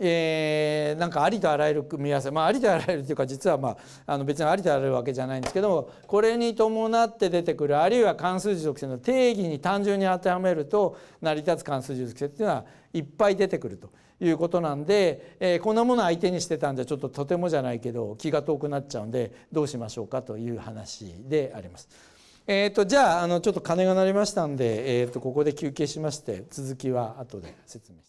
S1: えー、なんかありとあらゆる組み合わせ、まあ、ありとあらゆるというか実は、まあ、あの別にありとあらゆるわけじゃないんですけどもこれに伴って出てくるあるいは関数持続性の定義に単純に当てはめると成り立つ関数持続性っていうのはいっぱい出てくるということなんで、えー、こんなもの相手にしてたんじゃちょっととてもじゃないけど気が遠くなっちゃうんでどうしましょうかという話であります。えーと、じゃああのちょっと鐘が鳴りましたんで、えーと、とここで休憩しまして続きは後で説明します。